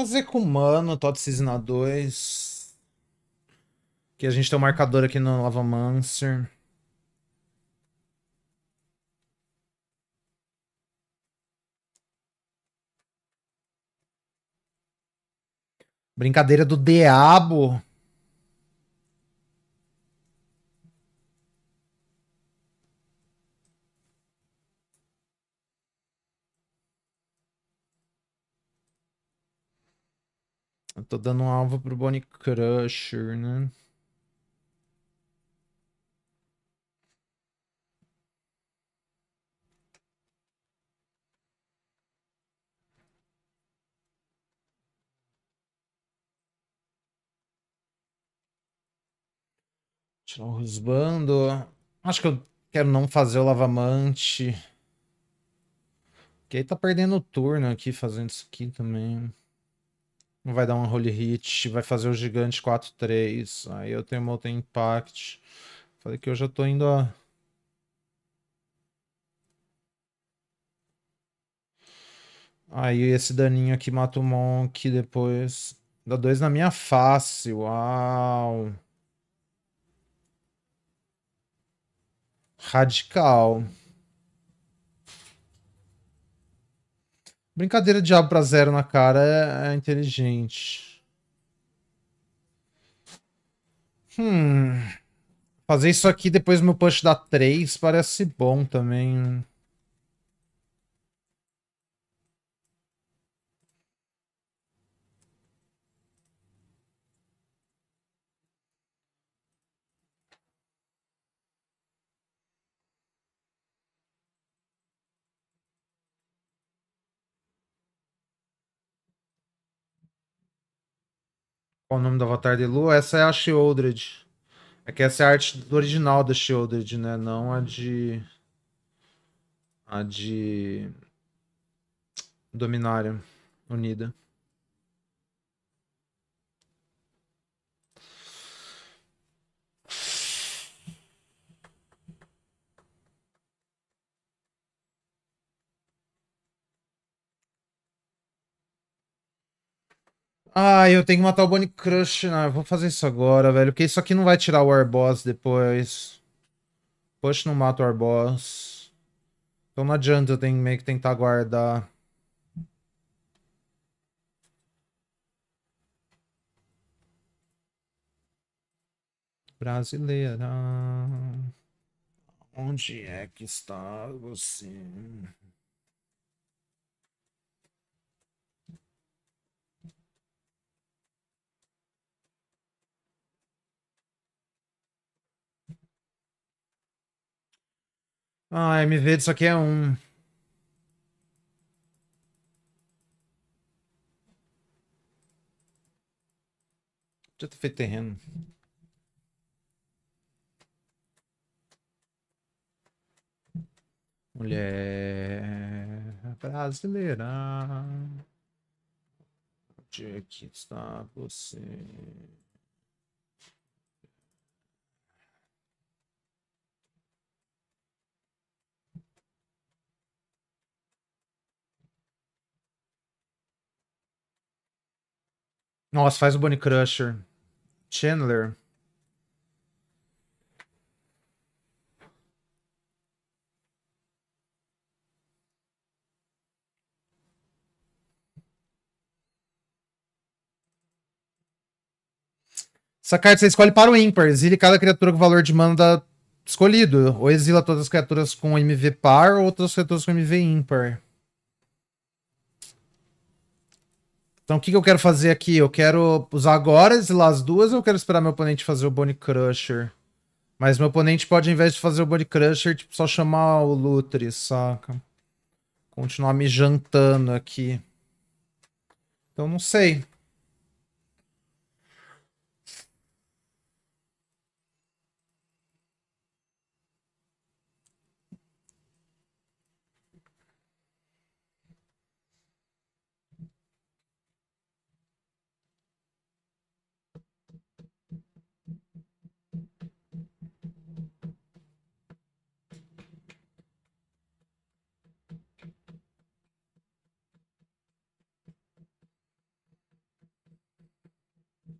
Fazer com mano, Todd Cisna 2. Que a gente tem um marcador aqui no lava mancer Brincadeira do diabo. tô dando um alva pro Bonnie Crusher, né? Tirar o rusbando. Acho que eu quero não fazer o lavamante. porque aí tá perdendo o turno aqui fazendo isso aqui também vai dar um Holy Hit, vai fazer o Gigante 4-3. Aí eu tenho outro Impact. Falei que eu já tô indo a... Aí esse daninho aqui mata o Monk, depois... Dá dois na minha face, uau! Radical. Brincadeira de diabo pra zero na cara é, é inteligente. Hum. Fazer isso aqui depois do meu punch dar 3 parece bom também. Qual o nome do avatar de Lu? Essa é a Shieldred. É que essa é a arte original da Shieldred, né? Não a de. A de. Dominária Unida. Ah, eu tenho que matar o Bonnie Crush. Não, eu vou fazer isso agora, velho. Porque isso aqui não vai tirar o Warboss depois. Push não mata o Warboss. Então não adianta, eu tenho meio que tentar guardar. Brasileira. Onde é que está você? Ah, MV disso aqui é um. Já ter feito terreno. Mulher brasileira, onde é que está você? Nossa, faz o Bonnie Crusher. Chandler. Essa carta você escolhe para o ímpar. Exile cada criatura com valor de mana escolhido. Ou exila todas as criaturas com MV par ou todas as criaturas com MV ímpar. Então o que, que eu quero fazer aqui? Eu quero usar agora exilar as duas ou eu quero esperar meu oponente fazer o Bone Crusher? Mas meu oponente pode, ao invés de fazer o Bone Crusher, tipo, só chamar o Lutri, saca? Continuar me jantando aqui. Então não sei.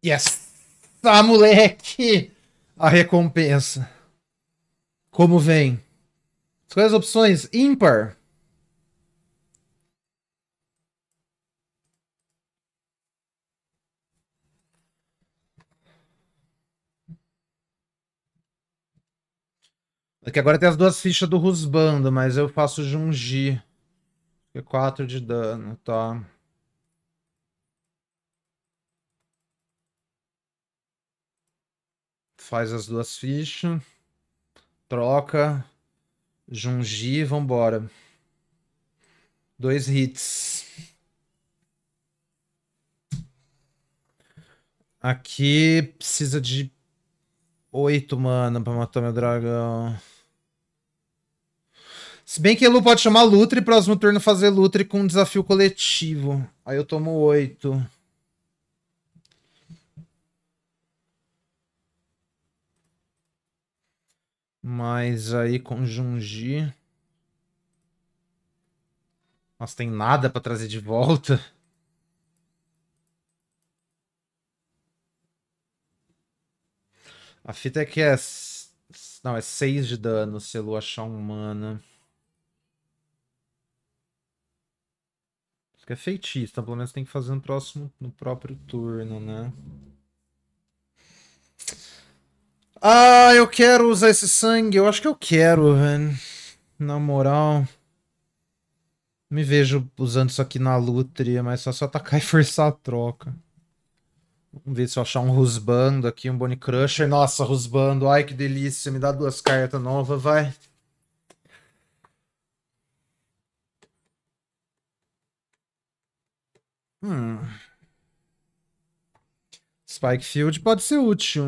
Yes! Ah, moleque! A recompensa. Como vem? quais as opções ímpar. Aqui é agora tem as duas fichas do Rusbando, mas eu faço Junji. e 4 de dano, tá? Faz as duas fichas. Troca. Junji, vambora. Dois hits. Aqui precisa de oito mana pra matar meu dragão. Se bem que Elu pode chamar Lutre e próximo turno fazer Lutre com um desafio coletivo. Aí eu tomo oito. Mas aí com Junji. Nossa, tem nada para trazer de volta. A fita é que é. Não, é 6 de dano se eu achar um mana. Isso que é feitiço, então pelo menos tem que fazer no próximo. no próprio turno, né? Ah, eu quero usar esse sangue. Eu acho que eu quero, velho. Na moral. Me vejo usando isso aqui na lutria, mas só só atacar e forçar a troca. Vamos ver se eu achar um Rusbando aqui, um Bonnie Crusher. Nossa, Rusbando. Ai, que delícia. Me dá duas cartas novas, vai. Hum. Spike Field pode ser útil.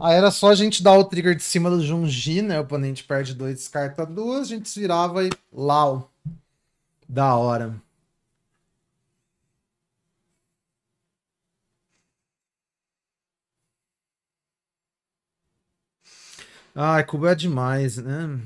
Aí era só a gente dar o trigger de cima do Junji, né? O oponente perde dois, descarta duas, a gente virava e lau. Da hora. Ah, Cuba é demais, né?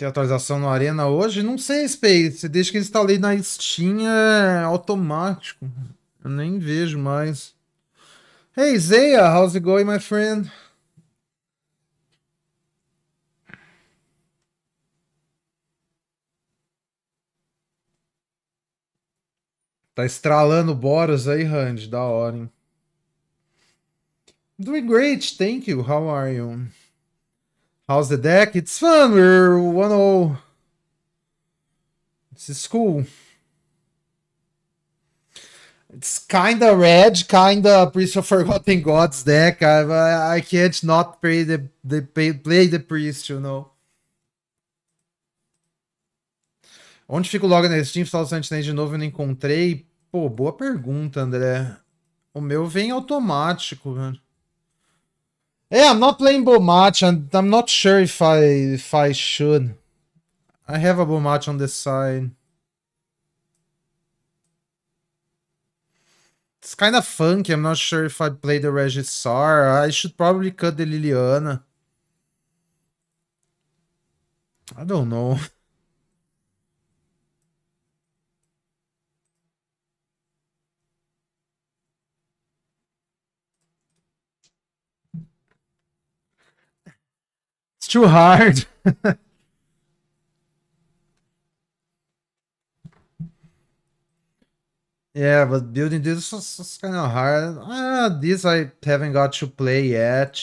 Tem atualização no Arena hoje? Não sei, Space. Desde que instalei na Steam é automático. Eu nem vejo mais. Hey, Zeia, how's it going, my friend? Tá estralando Boros aí, Randy. Da hora, hein? Doing great, thank you. How are you? How's the deck? It's fun. We're 1 0. This is cool. It's kinda red, kinda Priest of Forgotten Gods deck. I, I, can't not play the, the play, play the Priest, you know. Onde fica o nesse na Steam? Instalo Sentinel de novo e não encontrei. Pô, boa pergunta, André. O meu vem automático, mano. Yeah, I'm not playing much, and I'm not sure if I if I should. I have a Bomatch on this side. It's kind of funky. I'm not sure if I play the Regisar. I should probably cut the Liliana. I don't know. too hard. yeah, but building this is kind of hard. Ah, this I haven't got to play yet.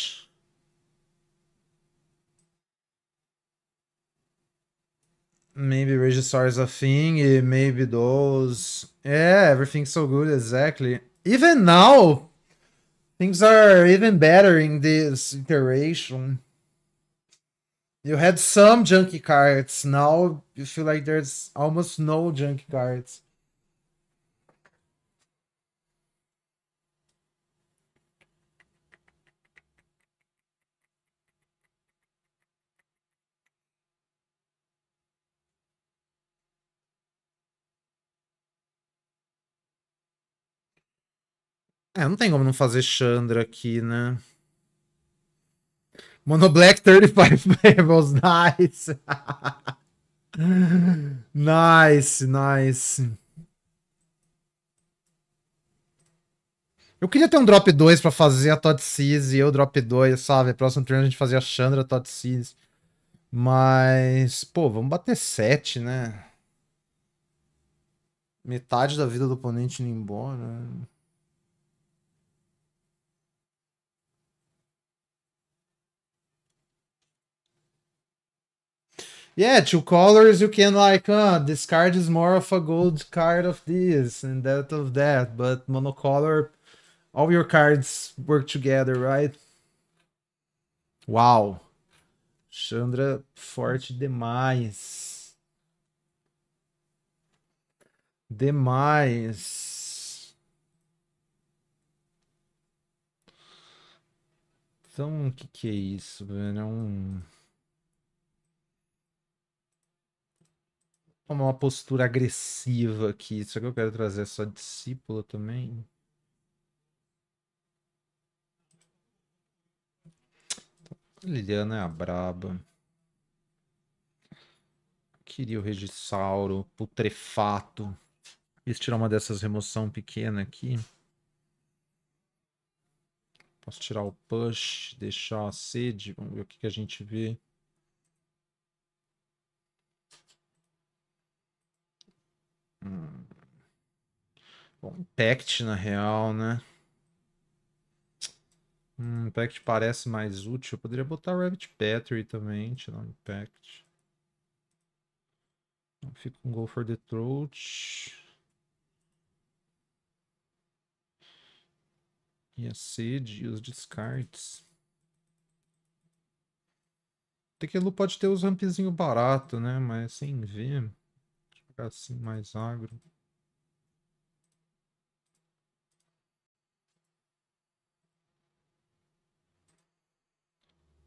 Maybe Registrar is a thing, eh, maybe those. Yeah, everything's so good, exactly. Even now, things are even better in this iteration. You had some junky cards. Now you feel like there's almost no junky cards. É, não tem como não fazer Chandra aqui, né? Mono Black 35 Levels, nice. nice, nice. Eu queria ter um drop 2 pra fazer a Todd Seas e eu drop 2, sabe? Próximo turno a gente fazia a Chandra, Todd Seas. Mas, pô, vamos bater 7, né? Metade da vida do oponente indo embora. Né? yeah, two colors you can like, uh, ah, this card is more of a gold card of this and that of that, but monocolor, all your cards work together, right? Wow. Chandra forte demais. Demais. Então, o que, que é isso, velho? É um... tomar uma postura agressiva aqui. Só que eu quero trazer essa discípula também? Liliana é a braba. Queria o Regissauro, putrefato. Quis tirar uma dessas remoção pequena aqui. Posso tirar o push, deixar a sede. Vamos ver o que, que a gente vê. Hum. Bom, Impact, na real, né? Hum, Impact parece mais útil. Eu poderia botar Rabbit Battery também, tirar um Impact. Fico com Go for the Throat. E a sede e os descartes. Tequelu pode ter os rampzinho barato, né? Mas sem ver ficar assim mais agro.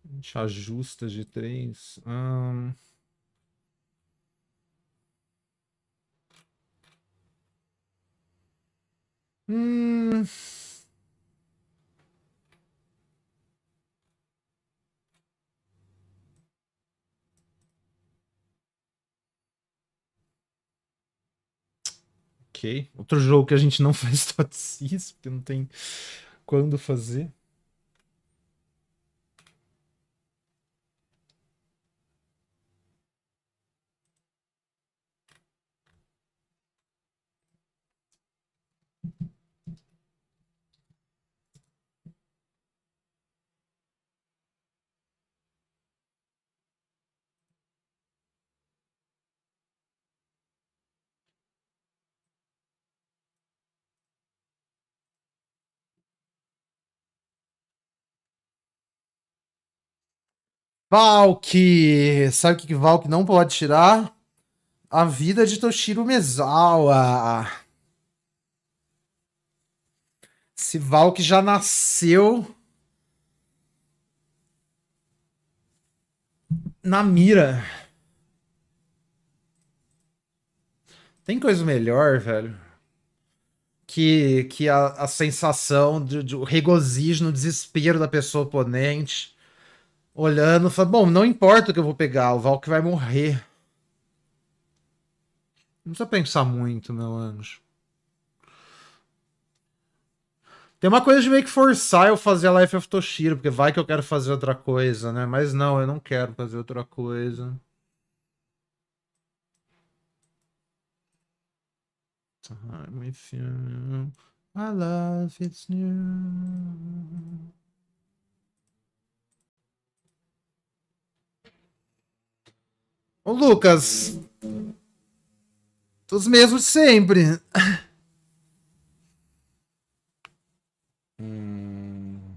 A gente ajusta de três. Hum... hum... Outro jogo que a gente não faz totsys, porque não tem quando fazer. Valk! Sabe o que Valk não pode tirar? A vida de Toshiro Mezawa. Esse Valk já nasceu na mira. Tem coisa melhor, velho, que, que a, a sensação do, do regozijo no desespero da pessoa oponente olhando, falando, bom, não importa o que eu vou pegar, o Valk vai morrer. Não precisa pensar muito, meu anjo. Tem uma coisa de meio que forçar eu fazer a Life of Toshiro, porque vai que eu quero fazer outra coisa, né? Mas não, eu não quero fazer outra coisa. Time with you. My love it's new. Ô, Lucas. Os mesmos sempre. Hum...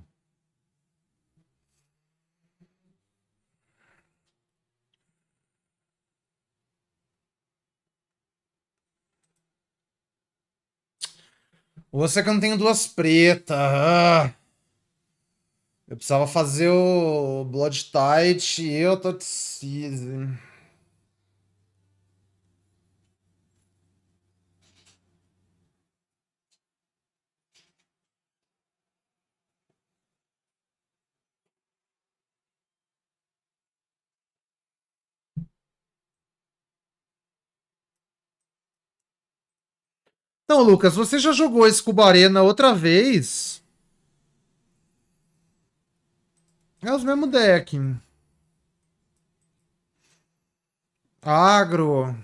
Você que eu não tenho duas pretas. Ah. Eu precisava fazer o Blood Tight e eu tô de season. Não, Lucas, você já jogou esse Cuba Arena outra vez? É os mesmos deck. Agro.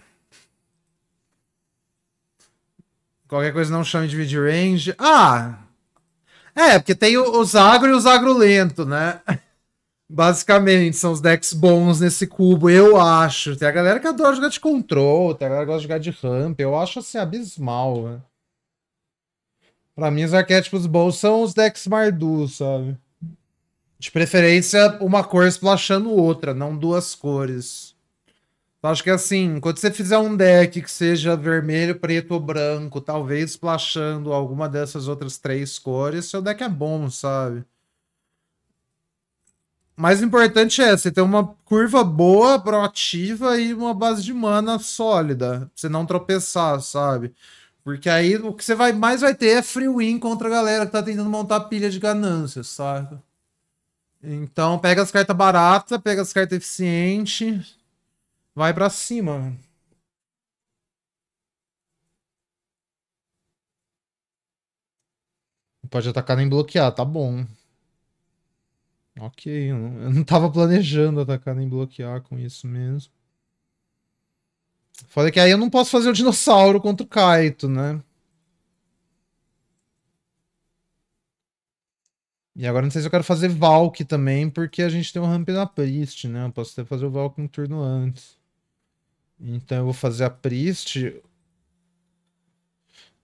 Qualquer coisa não chame de midrange. range Ah! É, porque tem os agro e os agro lento, né? Basicamente, são os decks bons nesse cubo, eu acho. Tem a galera que adora jogar de control, tem a galera que gosta de jogar de ramp, eu acho assim abismal. Né? Pra mim, os arquétipos bons são os decks Mardu, sabe? De preferência, uma cor splashando outra, não duas cores. Eu acho que assim, quando você fizer um deck que seja vermelho, preto ou branco, talvez splashando alguma dessas outras três cores, seu deck é bom, sabe? mais importante é você ter uma curva boa, proativa e uma base de mana sólida. Pra você não tropeçar, sabe? Porque aí o que você vai, mais vai ter é free win contra a galera que tá tentando montar pilha de ganância, sabe? Então pega as cartas baratas, pega as cartas eficientes, vai para cima. Pode atacar nem bloquear, tá bom. Ok, eu não, eu não tava planejando atacar nem bloquear com isso mesmo. Foda que aí eu não posso fazer o dinossauro contra o Kaito, né? E agora não sei se eu quero fazer Valk também, porque a gente tem um ramp na Priest, né? Eu posso até fazer o Valk um turno antes. Então eu vou fazer a Priest.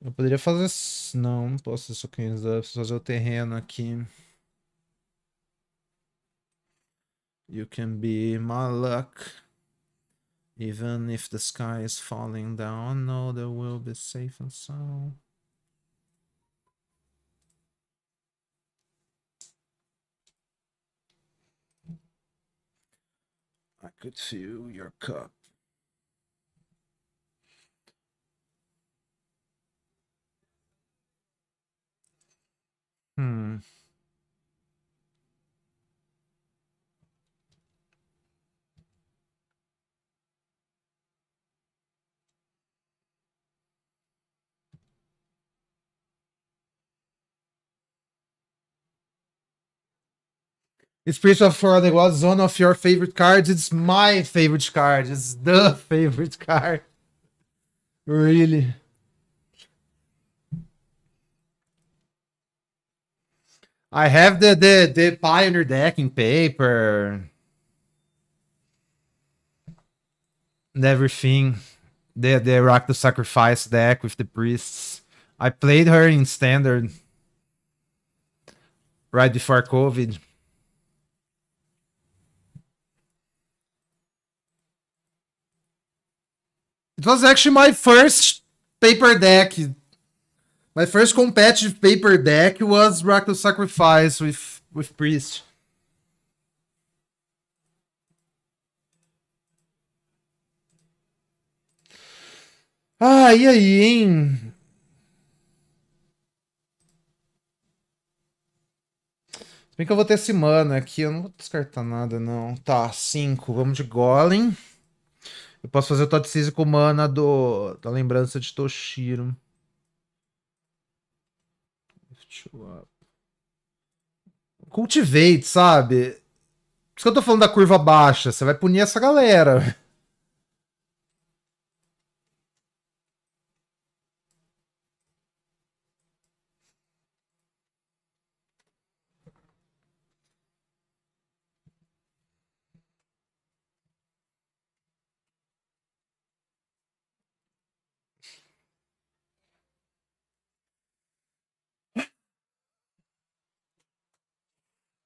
Eu poderia fazer... Não, não posso fazer o Kings fazer o terreno aqui. You can be my luck. Even if the sky is falling down, no, there will be safe and sound. I could fill your cup. Inspiration for the was one of your favorite cards. It's my favorite card. It's the favorite card. Really. I have the, the, the Pioneer deck in paper. And everything. The, the Rock the Sacrifice deck with the priests. I played her in standard. Right before COVID. It was actually my first paper deck. My first competitive paper deck was Rakdos Sacrifice with, with Priest. Ah, e aí, hein? Se bem que eu vou ter esse mana aqui, eu não vou descartar nada, não. Tá, 5. Vamos de Golem. Eu posso fazer o Season com mana do, da lembrança de Toshiro. Cultivate, sabe? Por isso que eu tô falando da curva baixa. Você vai punir essa galera.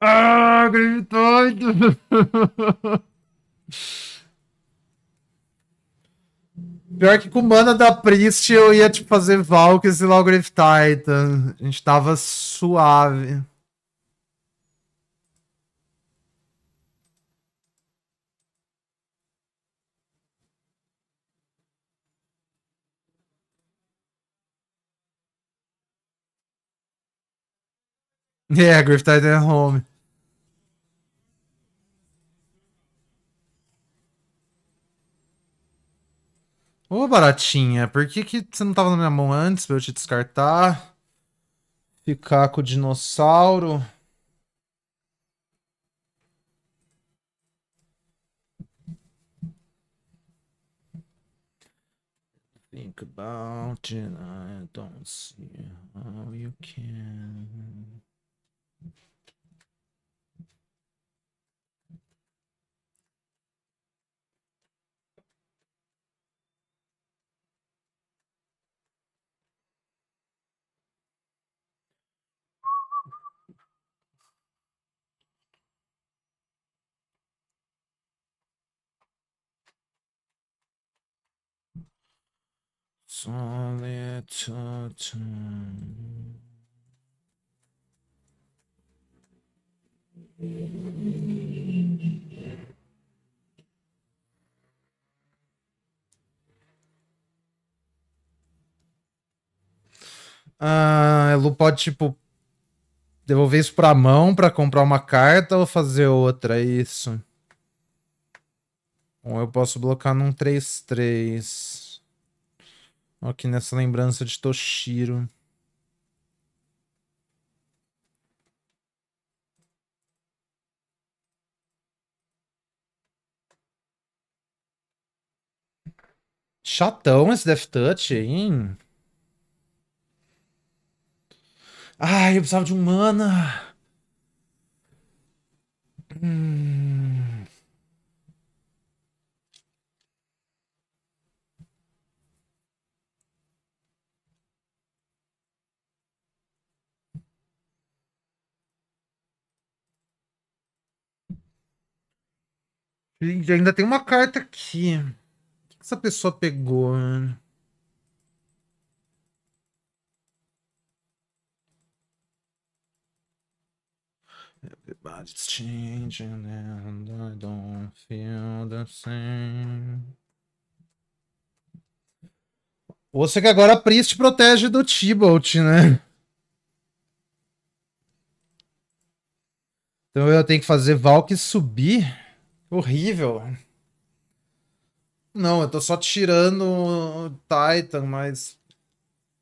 Ah, acreditando! Pior que com mana da Priest eu ia tipo, fazer Valkyries e Lawgrave Titan. A gente tava suave. É, yeah, Griff Titan é home. Ô, baratinha, por que, que você não tava na minha mão antes pra eu te descartar? Ficar com o dinossauro. Think about it, I don't see how you can. Ah, ele pode, tipo, devolver isso pra mão pra comprar uma carta ou fazer outra, é isso. Ou eu posso bloquear num 3-3. Aqui nessa lembrança de Toshiro. Chatão esse Death Touch, hein? Ai, eu precisava de um mana. Hum. E ainda tem uma carta aqui. O que essa pessoa pegou? Everybody's changing and I don't feel the same. Ouça que agora a Priest protege do Tibalt, né? Então eu tenho que fazer Valk subir. Horrível. Não, eu tô só tirando Titan, mas.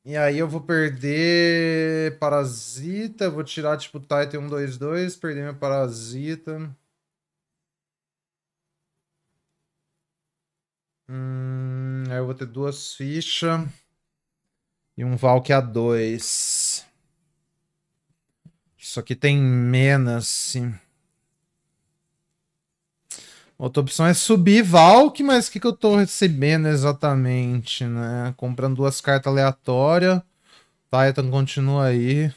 E aí eu vou perder Parasita, vou tirar tipo Titan 1, 2, 2, perder meu Parasita. Hum, aí eu vou ter duas fichas e um a 2. Isso aqui tem menos. Sim. Outra opção é subir Valk, mas o que, que eu tô recebendo exatamente, né? Comprando duas cartas aleatórias. Titan continua aí.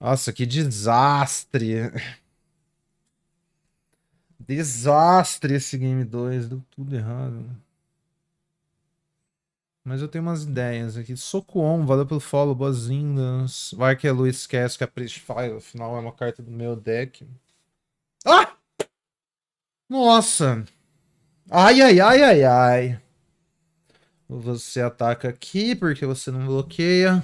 Nossa, que desastre. Desastre esse Game 2. Deu tudo errado. Mas eu tenho umas ideias aqui. Sokuon, valeu pelo follow, boas-vindas. Vai que a Lu esquece que a Priest Fire, afinal, é uma carta do meu deck. Ah! Nossa! Ai, ai, ai, ai, ai. Você ataca aqui porque você não bloqueia.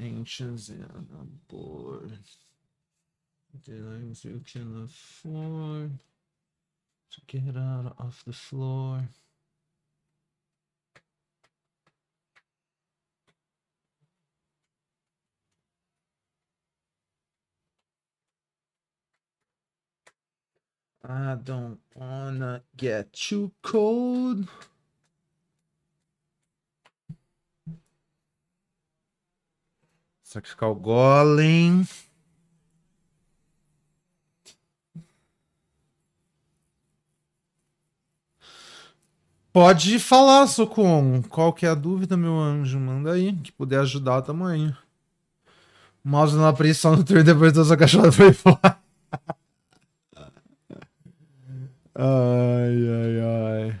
Ancients and board. Did I view can afford? So get out of the floor. I don't wanna get too cold. Isso aqui fica Pode falar, Socon. Qual que é a dúvida, meu anjo? Manda aí, que puder ajudar, tamo O mouse não aprendi só no turno depois da sua cachorra foi fora. ai, ai, ai.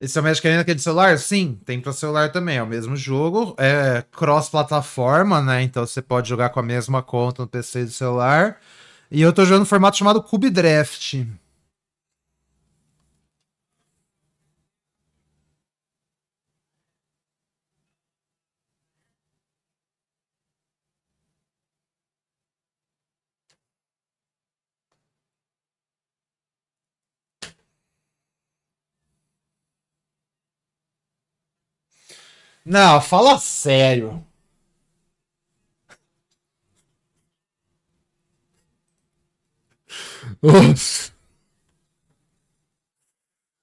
Esse é o Magic Arena que de celular? Sim, tem para celular também. É o mesmo jogo, é cross-plataforma, né? Então você pode jogar com a mesma conta no PC e do celular. E eu tô jogando um formato chamado Cube Draft. Não, fala sério.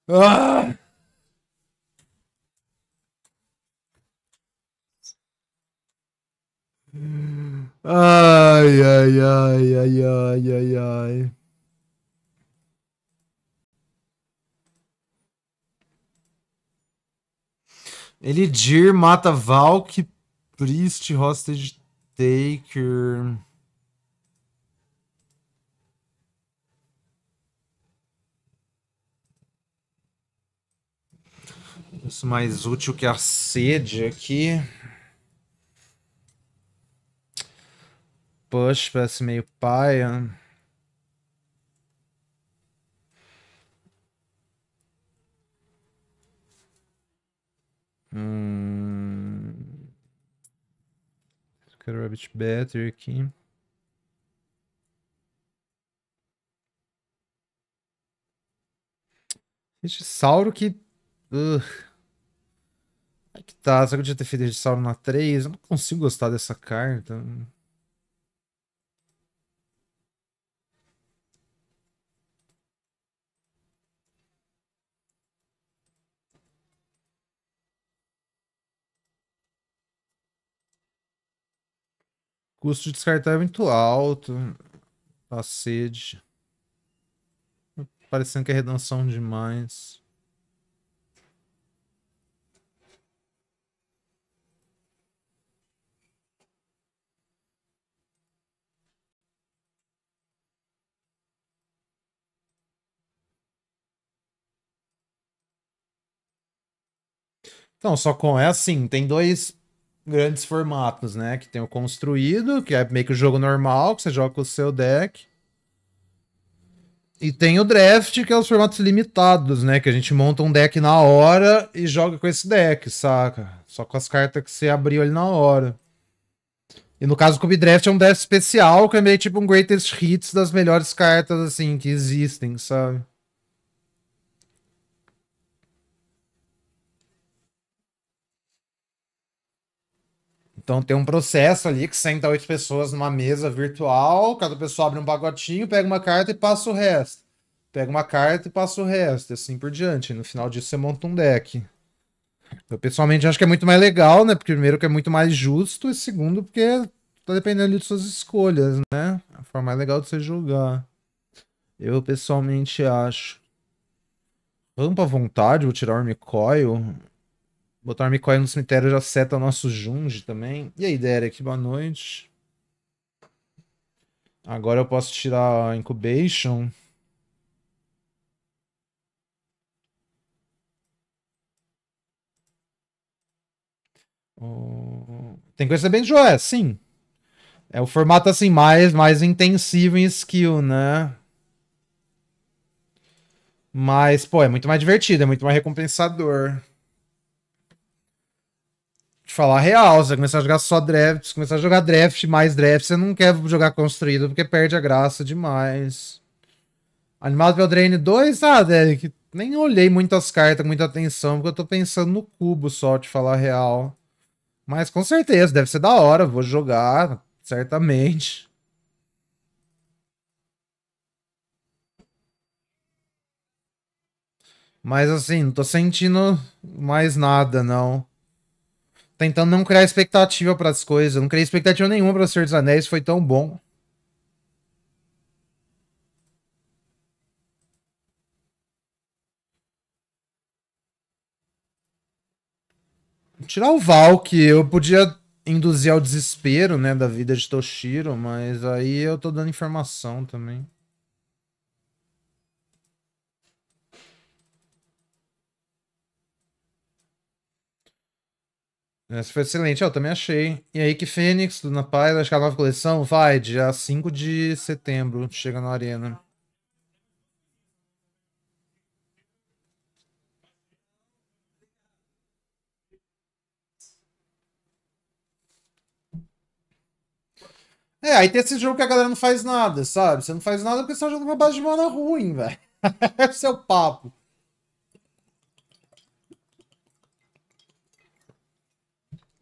Ah! Ai, ai, ai, ai, ai, ai, ai. Elidir mata Valk, Priest, Hostage Taker. Isso mais útil que a sede aqui. Push, parece meio paia. Hum... Eu quero Rabbit Battery aqui. Gente, Sauro que. Uh. É que tá, só que eu tinha ter feito Sauro na 3. Eu não consigo gostar dessa carta. Custo de descartar é muito alto. a tá sede. Parecendo que é redenção demais. Então, só com é assim, tem dois grandes formatos, né? Que tem o construído, que é meio que o jogo normal, que você joga com o seu deck. E tem o draft, que é os formatos limitados, né? Que a gente monta um deck na hora e joga com esse deck, saca? Só com as cartas que você abriu ali na hora. E no caso do Cube Draft é um draft especial, que é meio tipo um greatest hits das melhores cartas, assim, que existem, sabe? Então tem um processo ali que senta oito pessoas numa mesa virtual, cada pessoa abre um pacotinho, pega uma carta e passa o resto. Pega uma carta e passa o resto, e assim por diante. no final disso você monta um deck. Eu pessoalmente acho que é muito mais legal, né? Porque primeiro que é muito mais justo, e segundo, porque tá dependendo ali de suas escolhas, né? A forma mais legal de você jogar. Eu pessoalmente acho. Rampa à vontade, vou tirar o Army Coil. Botar Coil no cemitério já seta o nosso Junge também. E aí, Derek, boa noite. Agora eu posso tirar a Incubation. Oh, tem coisa bem joia, sim. É o formato assim mais, mais intensivo em skill, né? Mas, pô, é muito mais divertido, é muito mais recompensador falar real, você começar a jogar só draft, começar a jogar draft mais draft, você não quer jogar construído porque perde a graça demais. Animado pelo Drain 2, ah, Derek, nem olhei muito as cartas com muita atenção, porque eu tô pensando no cubo só, te falar real. Mas com certeza, deve ser da hora, vou jogar, certamente. Mas assim, não tô sentindo mais nada, não tentando não criar expectativa para as coisas. Não criei expectativa nenhuma para o Senhor dos Anéis, foi tão bom. Tirar o Val, que eu podia induzir ao desespero, né, da vida de Toshiro, mas aí eu tô dando informação também. Essa é, foi excelente, eu também achei. E aí que Fênix, Luna que a nova coleção vai dia 5 de setembro, chega na Arena. É, aí tem esse jogo que a galera não faz nada, sabe? Você não faz nada porque você tá jogando uma base de mana ruim, velho. Esse é o papo.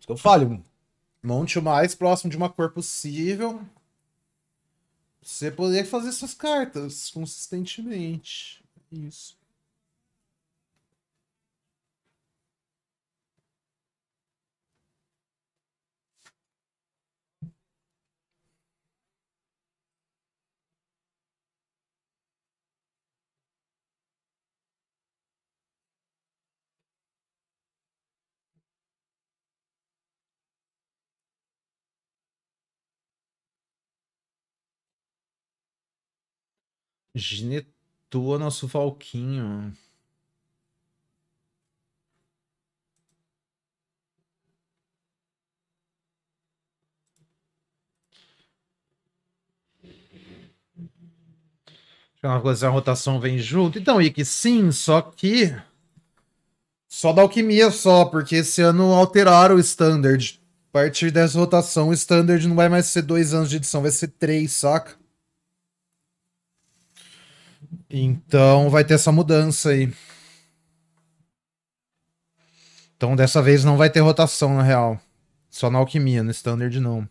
que eu falo, monte o mais próximo de uma cor possível. Você poder fazer suas cartas consistentemente. Isso. Ginetua nosso Valquinho. Uma coisa, a rotação vem junto. Então, Ike, sim, só que. Só da alquimia, só, porque esse ano alteraram o standard. A partir dessa rotação, o standard não vai mais ser dois anos de edição, vai ser três, saca? Então vai ter essa mudança aí. Então dessa vez não vai ter rotação, na real. Só na alquimia, no standard não.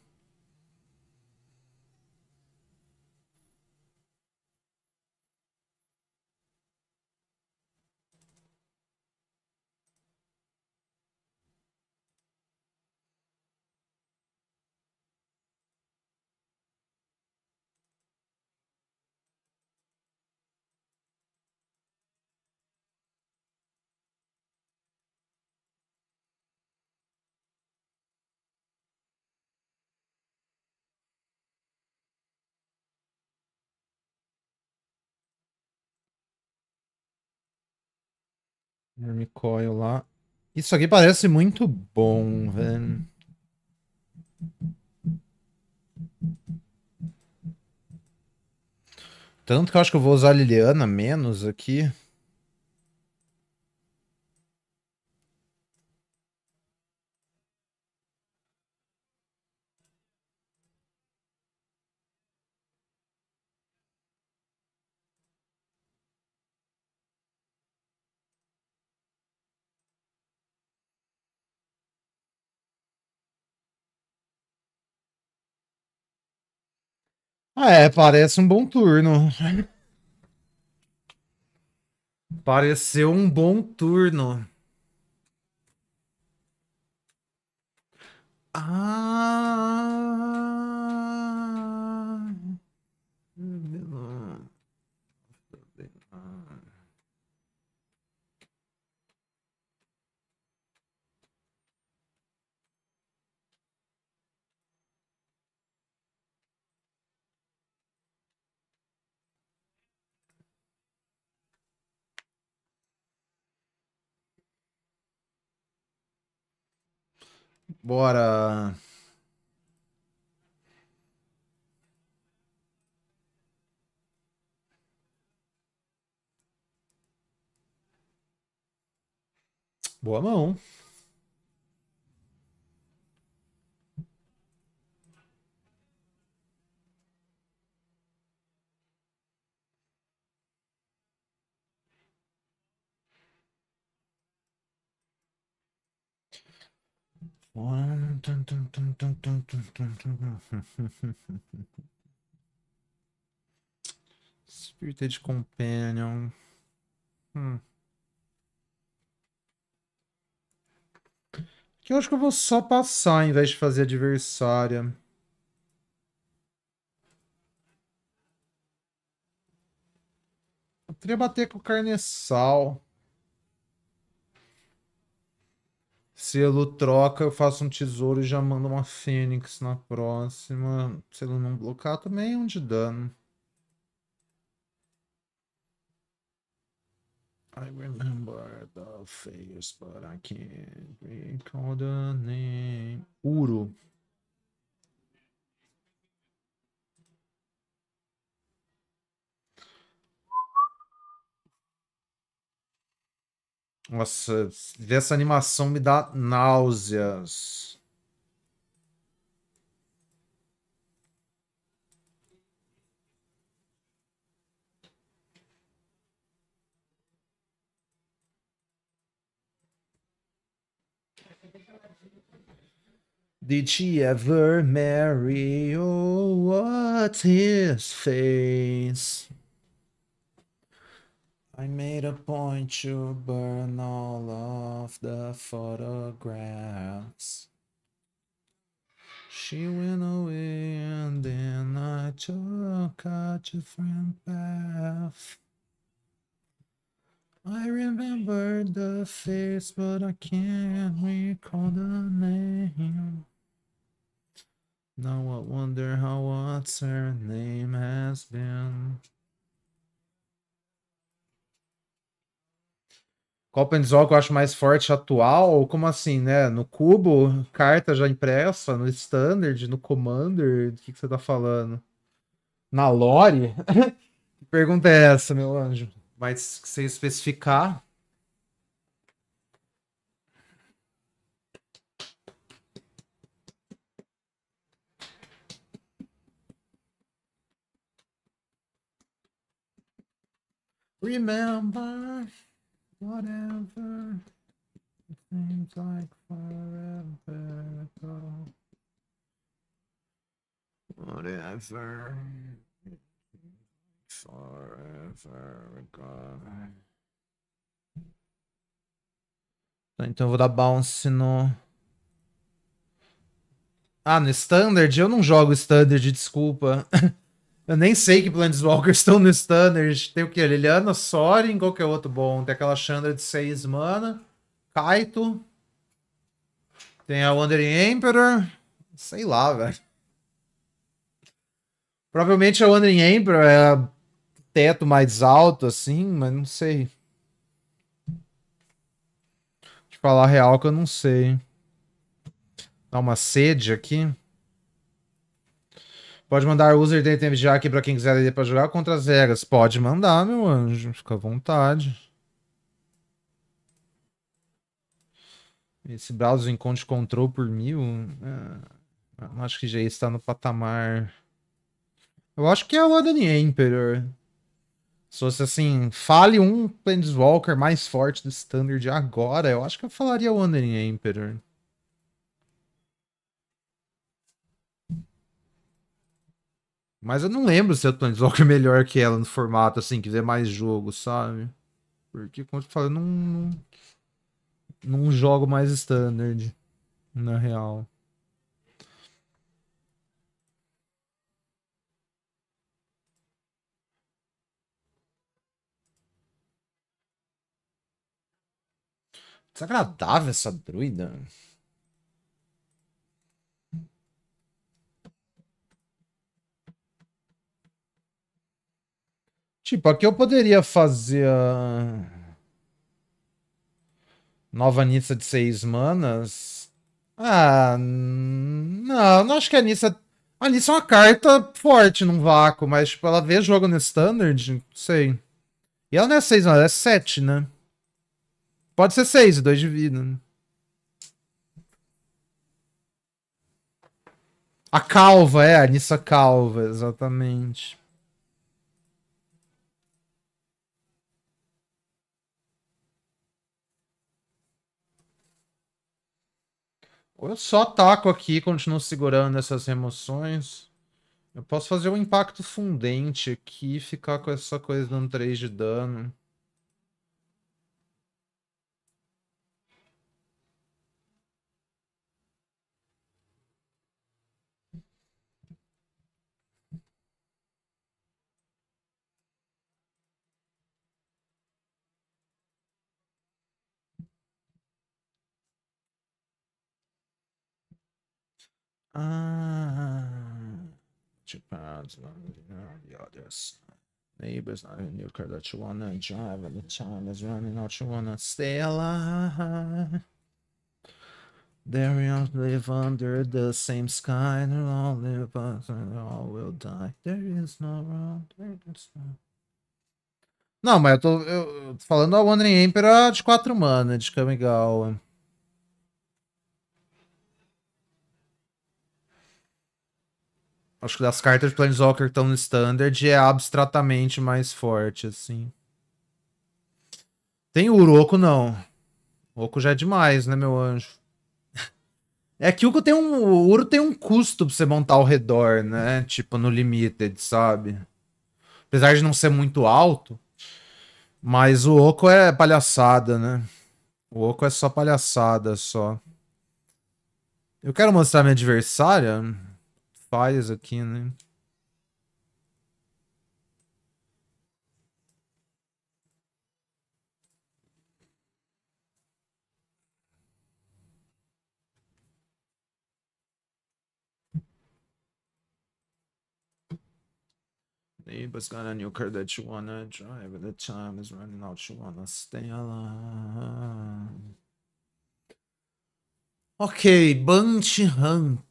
Me coio lá. Isso aqui parece muito bom, velho. Tanto que eu acho que eu vou usar a Liliana menos aqui. Ah, é, parece um bom turno. Pareceu um bom turno. Ah. Bora. Boa mão. Spirited Companion. Hum. Que eu acho que eu vou só passar em vez de fazer adversária. Eu queria bater com o carneçal. Selo troca, eu faço um tesouro e já mando uma fênix na próxima. Selo não bloquear também é um de dano. I remember the face, but I can't recall the name. Uro. Nossa, ver essa animação me dá náuseas. Did she ever marry? Oh, what's his face? I made a point to burn all of the photographs. She went away and then I took a different path. I remember the face, but I can't recall the name. Now I wonder how what's her name has been. Copa and Zog eu acho mais forte atual, como assim, né? No cubo, carta já impressa, no standard, no commander, do que, que você tá falando? Na lore? que pergunta é essa, meu anjo? Mas se especificar. Remember. Whatever. It seems like forever ago. Whatever. forever ago. então eu vou dar bounce no. Ah, no standard? Eu não jogo standard, desculpa. Eu nem sei que Planeswalkers estão no Standard. Tem o que? Liliana, Sorin, qual que é outro bom? Tem aquela Chandra de 6 mana. Kaito. Tem a Wandering Emperor. Sei lá, velho. Provavelmente a Wandering Emperor é teto mais alto, assim, mas não sei. De falar real que eu não sei. Dá uma sede aqui. Pode mandar user de item aqui pra quem quiser ID pra jogar contra as regras. Pode mandar, meu anjo. Fica à vontade. Esse browser encontre control por mil. não ah, acho que já está no patamar. Eu acho que é o Adani Emperor. É Se fosse assim, fale um Planeswalker mais forte do Standard agora, eu acho que eu falaria o Wandering é Emperor. Mas eu não lembro se a Tony Walker é melhor que ela no formato, assim, quiser mais jogo, sabe? Porque, como eu falei, não, não, não jogo mais standard, na real. Desagradável essa druida. Tipo, aqui eu poderia fazer a... Nova Nissa de seis manas. Ah, não, não acho que a Nissa... A Nissa é uma carta forte num vácuo, mas tipo, ela vê jogo no Standard, não sei. E ela não é seis manas, ela é sete, né? Pode ser seis e 2 de vida, né? A calva, é, a Nissa calva, exatamente. Ou eu só taco aqui e continuo segurando essas remoções. Eu posso fazer um impacto fundente aqui e ficar com essa coisa dando 3 de dano. Ah. Japan's not the Neighbors not in your car that you wanna drive, and the time is running out, you wanna stay alive. There we all live under the same sky, and we all live us, and all will die. There is no wrong, there is no. Não, mas eu tô, eu tô falando a Wandering Emperor de 4 mana de Kamigawa. Acho que das cartas de Planeswalker que estão no Standard é abstratamente mais forte, assim. Tem o Oco não. Oco já é demais, né, meu anjo? É que o Uro tem um, o Uro tem um custo pra você montar ao redor, né? Tipo, no Limited, sabe? Apesar de não ser muito alto. Mas o Oco é palhaçada, né? O Oco é só palhaçada, só. Eu quero mostrar minha adversária. falhas aqui, né? got a new car that you wanna drive, and the time is running out. You wanna stay alive. Ok, Bunch Hump.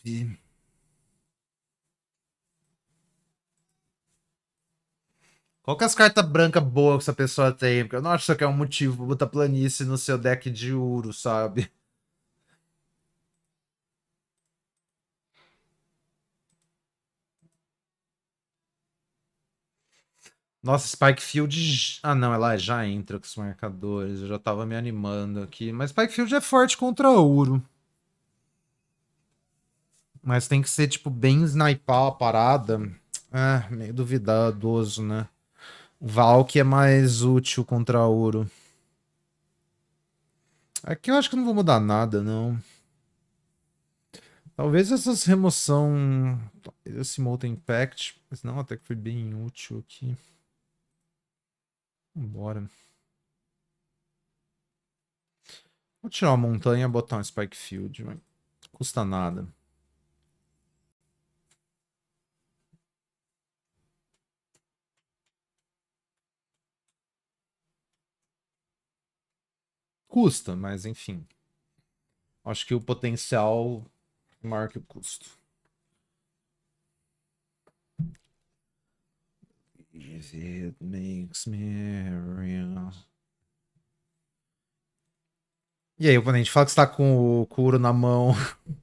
Qual que é as cartas brancas boas que essa pessoa tem? Porque eu não acho que isso aqui é um motivo pra botar planície no seu deck de ouro, sabe? Nossa, Spike Ah, não, ela já entra com os marcadores. Eu já tava me animando aqui. Mas Spike é forte contra ouro. Mas tem que ser, tipo, bem sniper a parada. É, meio duvidoso, né? que é mais útil contra ouro. Aqui eu acho que não vou mudar nada, não. Talvez essas remoção... Esse Molten Impact. Mas não, até que foi bem útil aqui. Vambora. Vou tirar uma montanha e botar um Spike Field. Não custa nada. Custa, mas enfim. Acho que o potencial é maior que o custo. If it makes me real. E aí, oponente, fala que você tá com o couro na mão.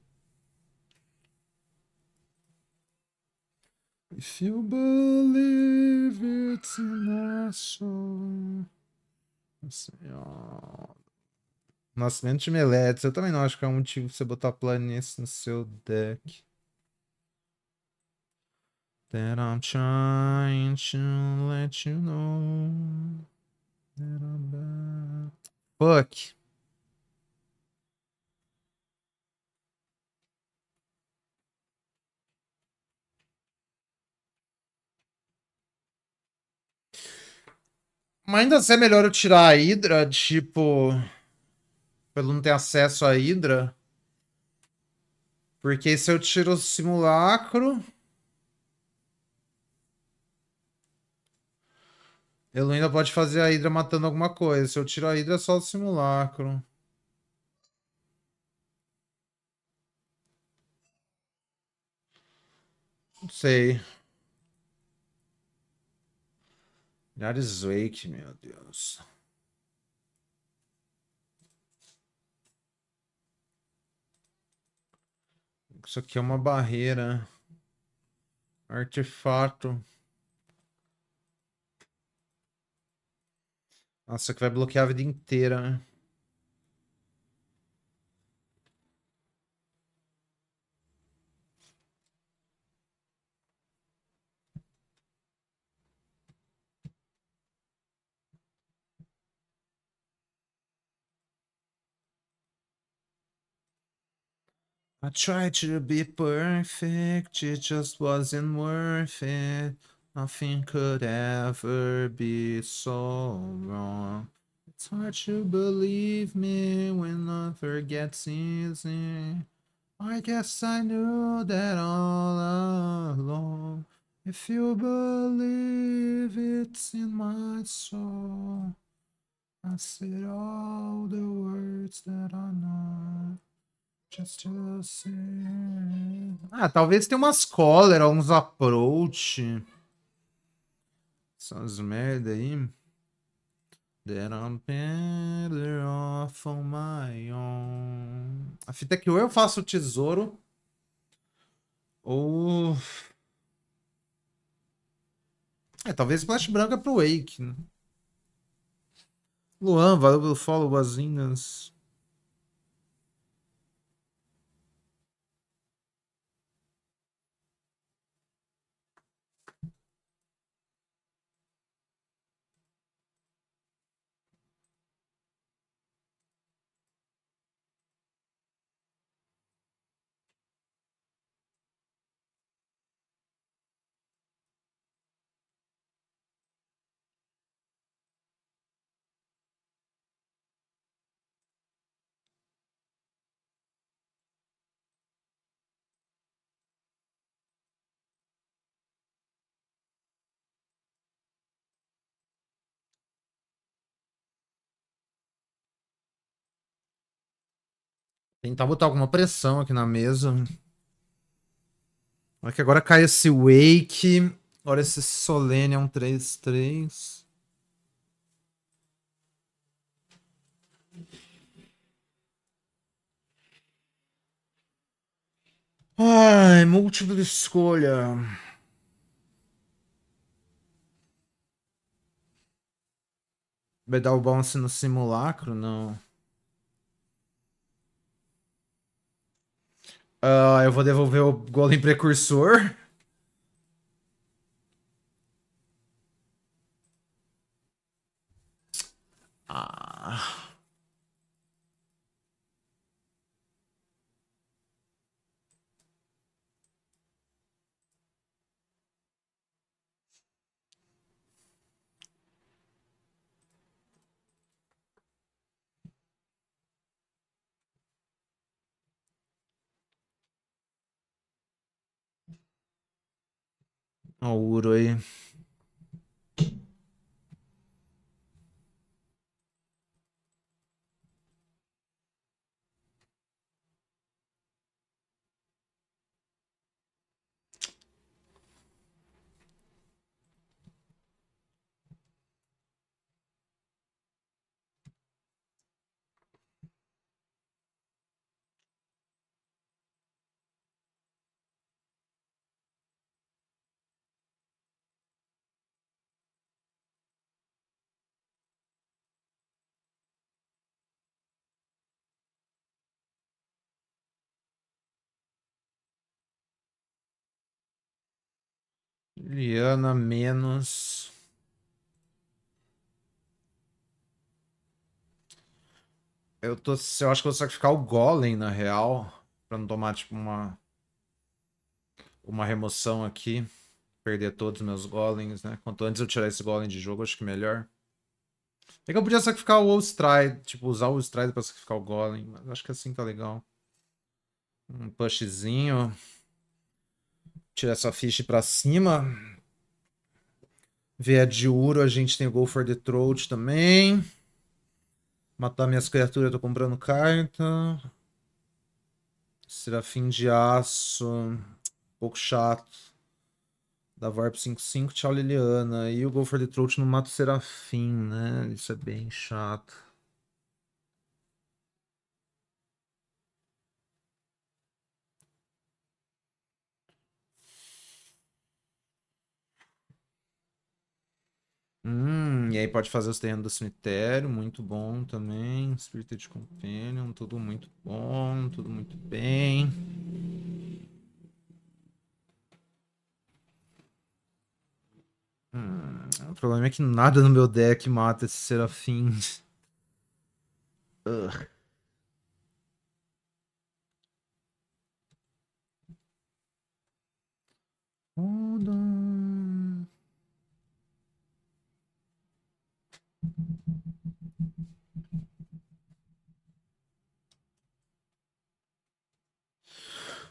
If you believe it's natural, Nascimento de meletes. Eu também não acho que é um motivo pra você botar planícies no seu deck. That I'm trying to let you know that I'm bad. Fuck. Mas ainda assim é melhor eu tirar a Hydra, tipo. Pelo não ter acesso à Hydra. Porque se eu tiro o simulacro. Ele ainda pode fazer a Hydra matando alguma coisa. Se eu tiro a Hydra, é só o simulacro. Não sei. Milhares Wake, meu Deus. Isso aqui é uma barreira. Artefato. Nossa, que vai bloquear a vida inteira. Né? I tried to be perfect, it just wasn't worth it. Nothing could ever be so wrong. It's hard to believe me when other gets easy. I guess I knew that all along. If you believe it's in my soul, I said all the words that I know. Ah, talvez tenha umas cólera, uns approach. Essas merda aí. That I'm better off on my own. A fita é que ou eu faço tesouro. Ou. É, talvez Flash Branca pro Wake. Né? Luan, valeu pelo follow, boas-vindas. Tentar botar alguma pressão aqui na mesa. Olha que agora cai esse Wake. olha esse Solene é um 3-3. Ai, múltipla escolha. Vai dar o bounce no simulacro? Não. Uh, eu vou devolver o Golem Precursor. Ah. ao Uroi. Liana menos. Eu, tô, eu acho que eu vou sacrificar o Golem, na real. Pra não tomar, tipo, uma... Uma remoção aqui. Perder todos os meus Golems, né? Quanto antes eu tirar esse Golem de jogo, acho que melhor. É que eu podia sacrificar o Stride, tipo, usar o Stride pra sacrificar o Golem, mas acho que assim tá legal. Um pushzinho tirar essa ficha para cima. a de ouro, a gente tem o Go for the Throat também. Matar minhas criaturas, eu tô comprando carta. Serafim de aço. Um pouco chato. Da Warp 55, tchau Liliana. E o Go for the Throat não mata o Serafim, né? Isso é bem chato. Hum, e aí pode fazer os terrenos do cemitério, muito bom também. de Companion, tudo muito bom, tudo muito bem. Hum, o problema é que nada no meu deck mata esses serafins. Hold on.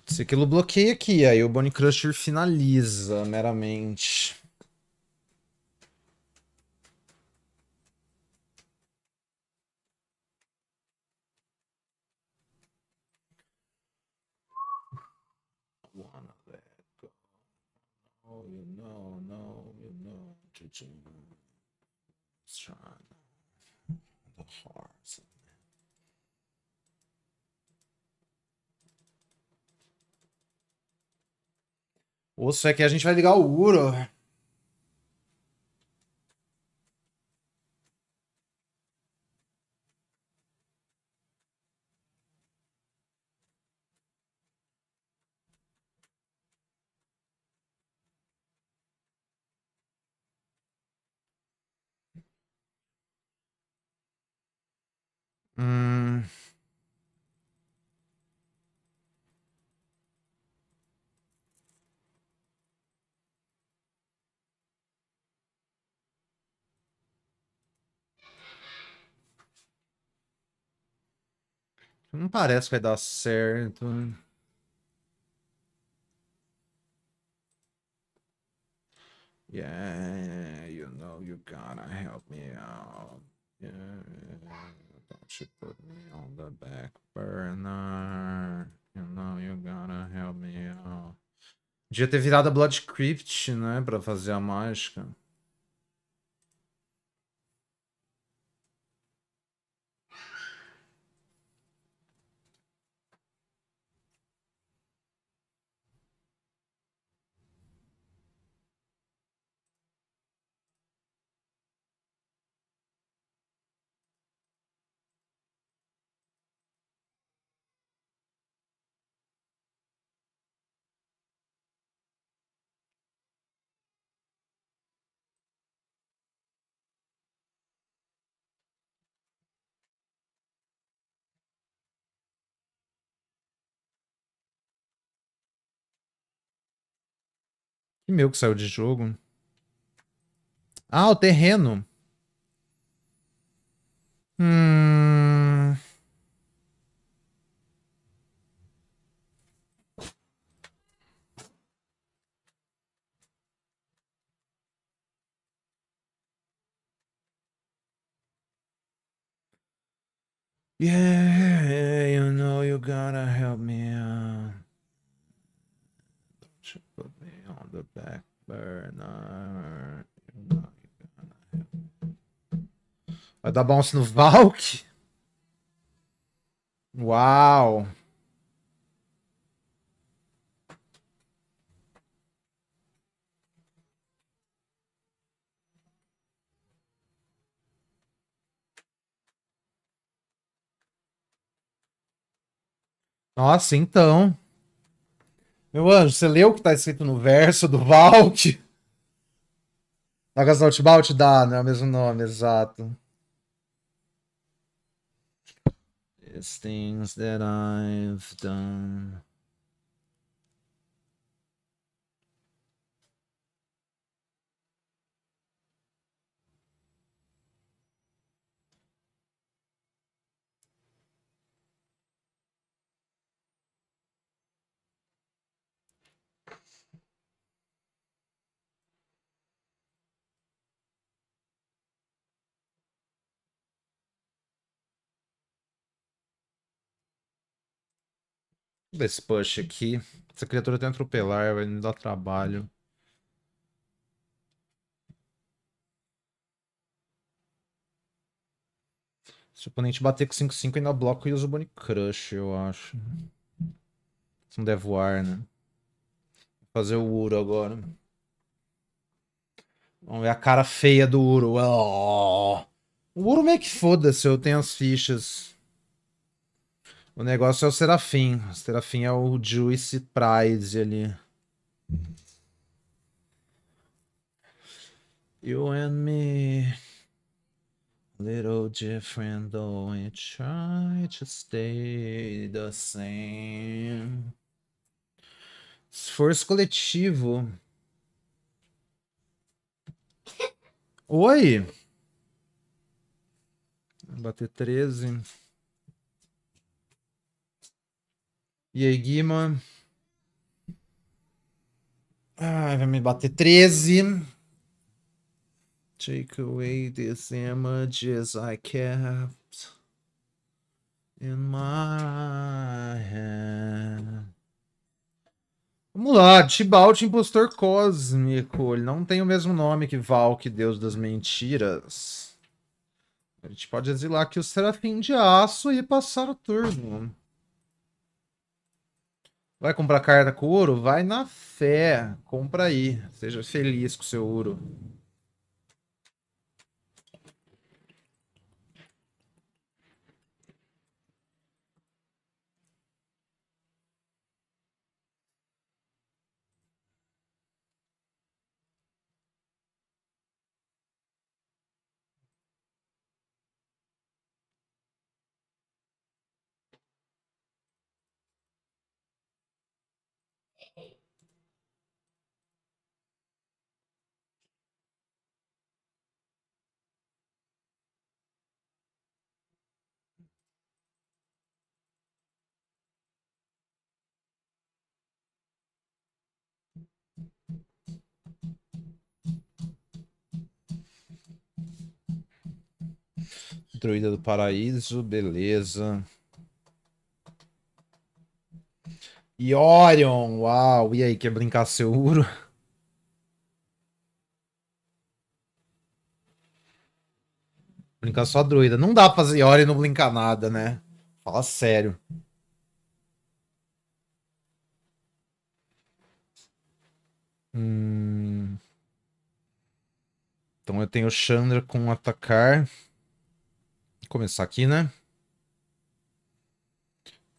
Putz, aquilo bloqueia aqui, aí o Bone Crusher finaliza meramente. Osso é que a gente vai ligar o Uro. Hum... Não parece que vai dar certo. Né? Yeah, you know you gotta help me out. Yeah, don't you put me on the back burner. You know you gotta help me out. Podia ter virado a Blood Crypt, né? Pra fazer a mágica. meu que saiu de jogo. Ah, o terreno. Hum... Yeah, you know you gotta help me Bernard. Vai dar bounce no Valk? Uau! Nossa, então. Meu anjo, você leu o que está escrito no verso do Vault? A Vault dá, não é o mesmo nome, exato. These things that I've done. Vou dar esse push aqui. Essa criatura tem atropelar, vai me dar trabalho. Se o oponente bater com 5-5, ainda bloco e usa o Bone Crush, eu acho. Se não der voar, né? Vou fazer o Uro agora. Vamos ver a cara feia do Uro. Oh! O Uro meio que foda-se, eu tenho as fichas. O negócio é o Serafim. O Serafim é o Juicy Price. ali. You and me, little different, though we try to stay the same. Esforço coletivo. Oi! Bater 13. E aí, Guima? Ai, vai me bater 13. Take away these images I kept in my hand. Vamos lá, Tibalt, impostor cósmico. Ele não tem o mesmo nome que Valk, deus das mentiras. A gente pode exilar aqui o Serafim de Aço e passar o turno. Vai comprar carta com ouro? Vai na fé. Compra aí. Seja feliz com seu ouro. Druida do Paraíso, beleza. E Orion, uau, e aí, quer brincar seu Uro? Brincar só druida. Não dá pra fazer Orion e não brincar nada, né? Fala sério. Hum... Então eu tenho Chandra com atacar começar aqui, né?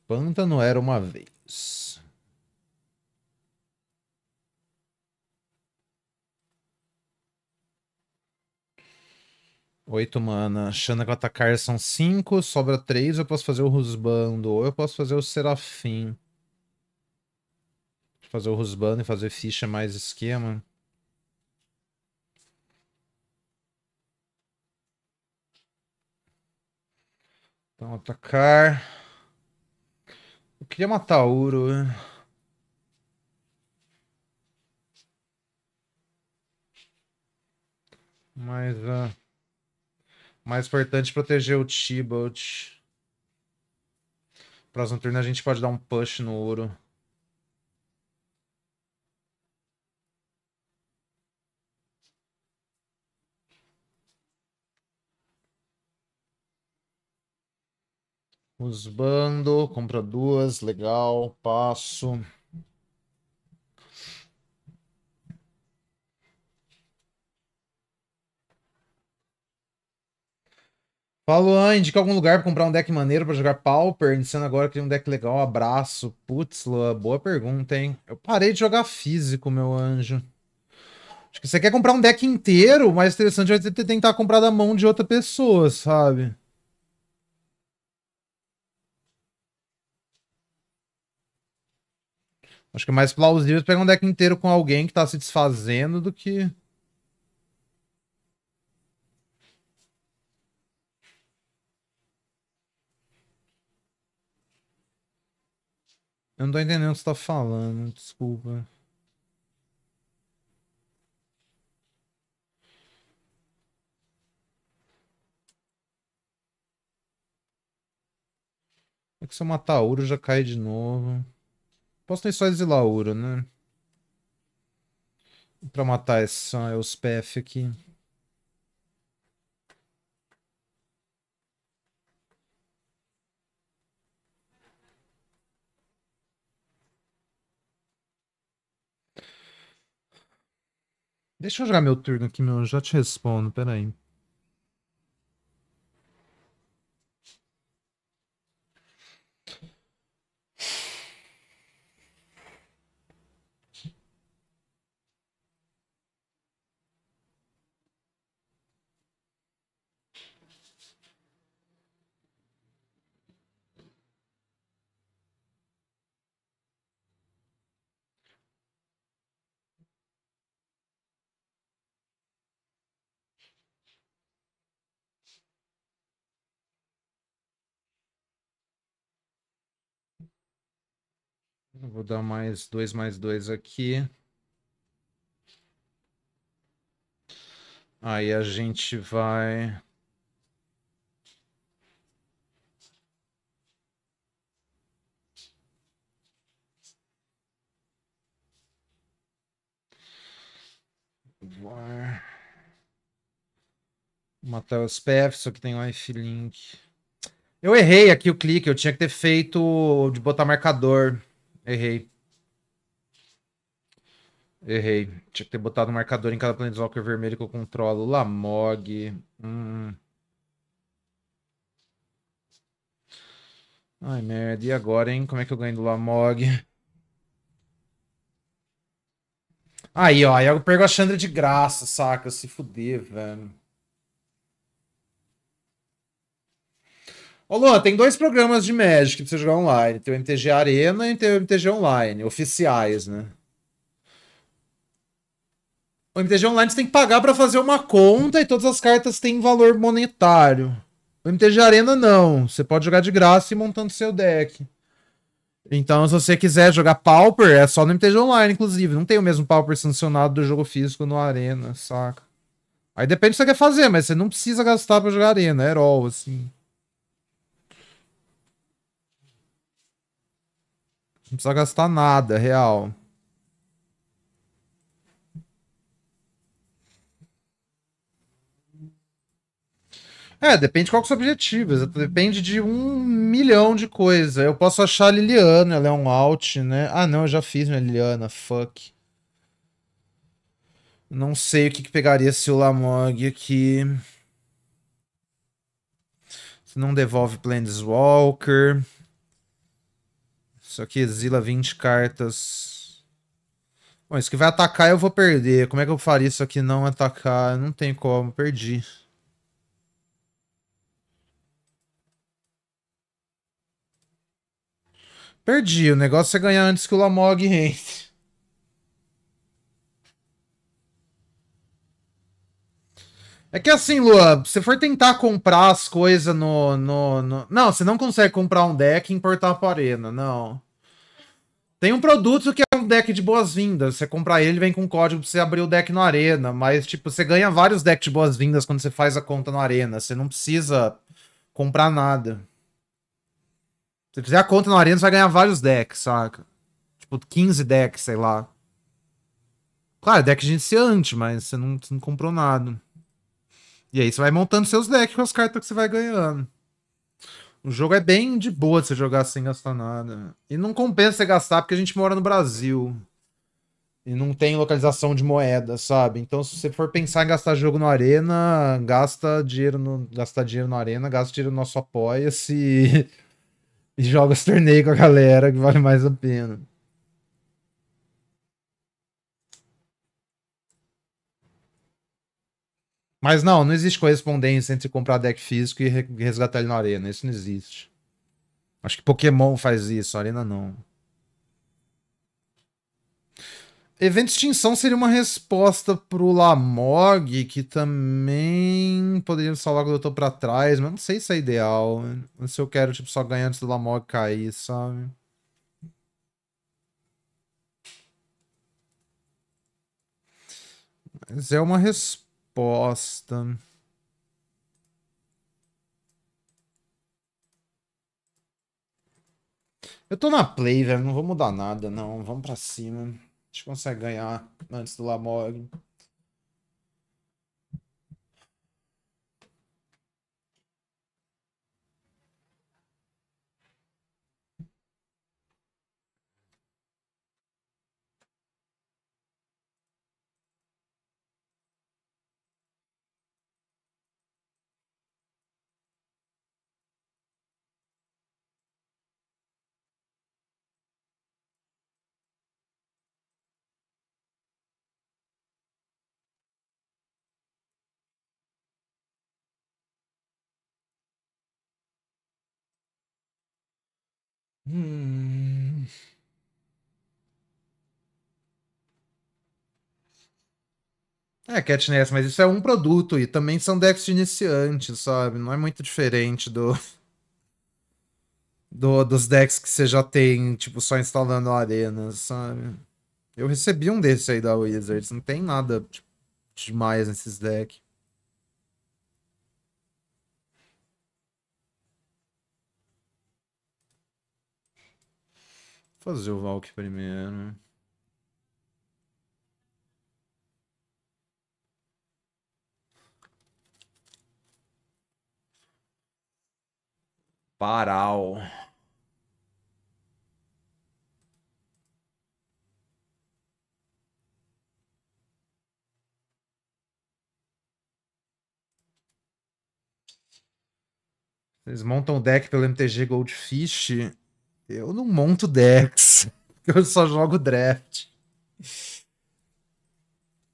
Pântano era uma vez. Oito mana. Xana com atacar são cinco. Sobra três. Eu posso fazer o Rusbando. Ou eu posso fazer o Serafim. Fazer o Rusbando e fazer ficha mais esquema. Então, atacar. Eu queria matar o Uro, né? Mas uh, mais importante é proteger o T-Bolt. Próximo turno a gente pode dar um push no ouro. Usbando, compra duas, legal, passo. Falou, Luan, ah, indica algum lugar pra comprar um deck maneiro pra jogar Pauper. Iniciando agora, tem um deck legal. Abraço. Putz, Luan, boa pergunta, hein? Eu parei de jogar físico, meu anjo. Acho que você quer comprar um deck inteiro, o mais interessante vai é tentar comprar da mão de outra pessoa, sabe? Acho que é mais plausível pegar um deck inteiro com alguém que tá se desfazendo do que. Eu não tô entendendo o que você tá falando, desculpa. É que se eu matar ouro já cai de novo. Posso ter só exilar ouro, né? Pra matar esses, é os PF aqui. Deixa eu jogar meu turno aqui, meu. Já te respondo, peraí. Vou dar mais dois mais dois aqui. Aí a gente vai. Var. Matar os PF, só que tem o fi link. Eu errei aqui o clique, eu tinha que ter feito de botar marcador. Errei. Errei. Tinha que ter botado um marcador em cada Planeswalker vermelho que eu controlo. Lamog. Hum. Ai, merda. E agora, hein? Como é que eu ganho do Lamog? Aí, ó. Aí eu pego a Chandra de graça, saca? Se fuder, velho. Ô Luan, tem dois programas de Magic pra você jogar online. Tem o MTG Arena e tem o MTG Online, oficiais, né? O MTG Online você tem que pagar para fazer uma conta e todas as cartas têm valor monetário. O MTG Arena não. Você pode jogar de graça e montando seu deck. Então, se você quiser jogar Pauper, é só no MTG Online, inclusive. Não tem o mesmo Pauper sancionado do jogo físico no Arena, saca? Aí depende do que você quer fazer, mas você não precisa gastar pra jogar Arena, é all, assim. Não precisa gastar nada, é real. É, depende qual que é o seu objetivo. Depende de um milhão de coisas. Eu posso achar a Liliana, ela é um alt, né? Ah, não, eu já fiz minha Liliana, fuck. Não sei o que, que pegaria se o Lamog aqui. Se não devolve Planeswalker. Walker. Isso aqui exila 20 cartas. Bom, isso que vai atacar eu vou perder. Como é que eu faria isso aqui não atacar? Não tem como, perdi. Perdi, o negócio é ganhar antes que o Lamog entre. É que assim, Lua, se for tentar comprar as coisas no, no, no, Não, você não consegue comprar um deck e importar para arena, não. Tem um produto que é um deck de boas-vindas. Você comprar ele, vem com código pra você abrir o deck na Arena. Mas, tipo, você ganha vários decks de boas-vindas quando você faz a conta na Arena. Você não precisa comprar nada. Se fizer a conta na Arena, você vai ganhar vários decks, saca? Tipo, 15 decks, sei lá. Claro, é deck de iniciante, mas você não, você não comprou nada. E aí você vai montando seus decks com as cartas que você vai ganhando. O jogo é bem de boa de você jogar sem gastar nada. E não compensa você gastar porque a gente mora no Brasil. E não tem localização de moeda, sabe? Então, se você for pensar em gastar jogo na arena, gasta dinheiro no, gastar dinheiro na arena, gasta dinheiro no nosso apoia-se e... joga esse torneio com a galera que vale mais a pena. Mas não, não existe correspondência entre comprar deck físico e resgatar ele na arena. Isso não existe. Acho que Pokémon faz isso, arena não. Evento de extinção seria uma resposta pro Lamog, que também poderia salvar o doutor pra trás, mas não sei se é ideal. Se eu quero, tipo, só ganhar antes do Lamog cair, sabe? Mas é uma resposta resposta. Eu tô na play, velho. Não vou mudar nada, não. Vamos pra cima. A gente consegue ganhar antes do Lamog. Hum. É, Catness, mas isso é um produto e também são decks de iniciantes, sabe? Não é muito diferente do, do dos decks que você já tem, tipo, só instalando arenas, sabe? Eu recebi um desses aí da Wizards, não tem nada tipo, demais nesses decks. fazer o Valk primeiro. Paral. Eles montam o deck pelo MTG Goldfish eu não monto decks, eu só jogo draft.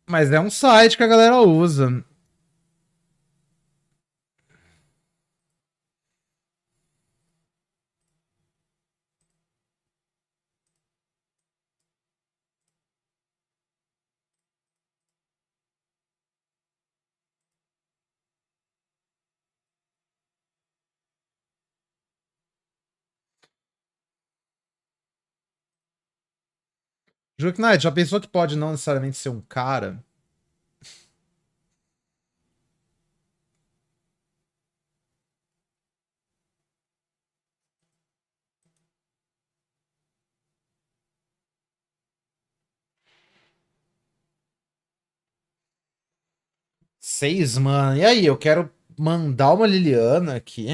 Mas é um site que a galera usa. que Knight, já pensou que pode não necessariamente ser um cara? Seis, mano. E aí, eu quero mandar uma Liliana aqui.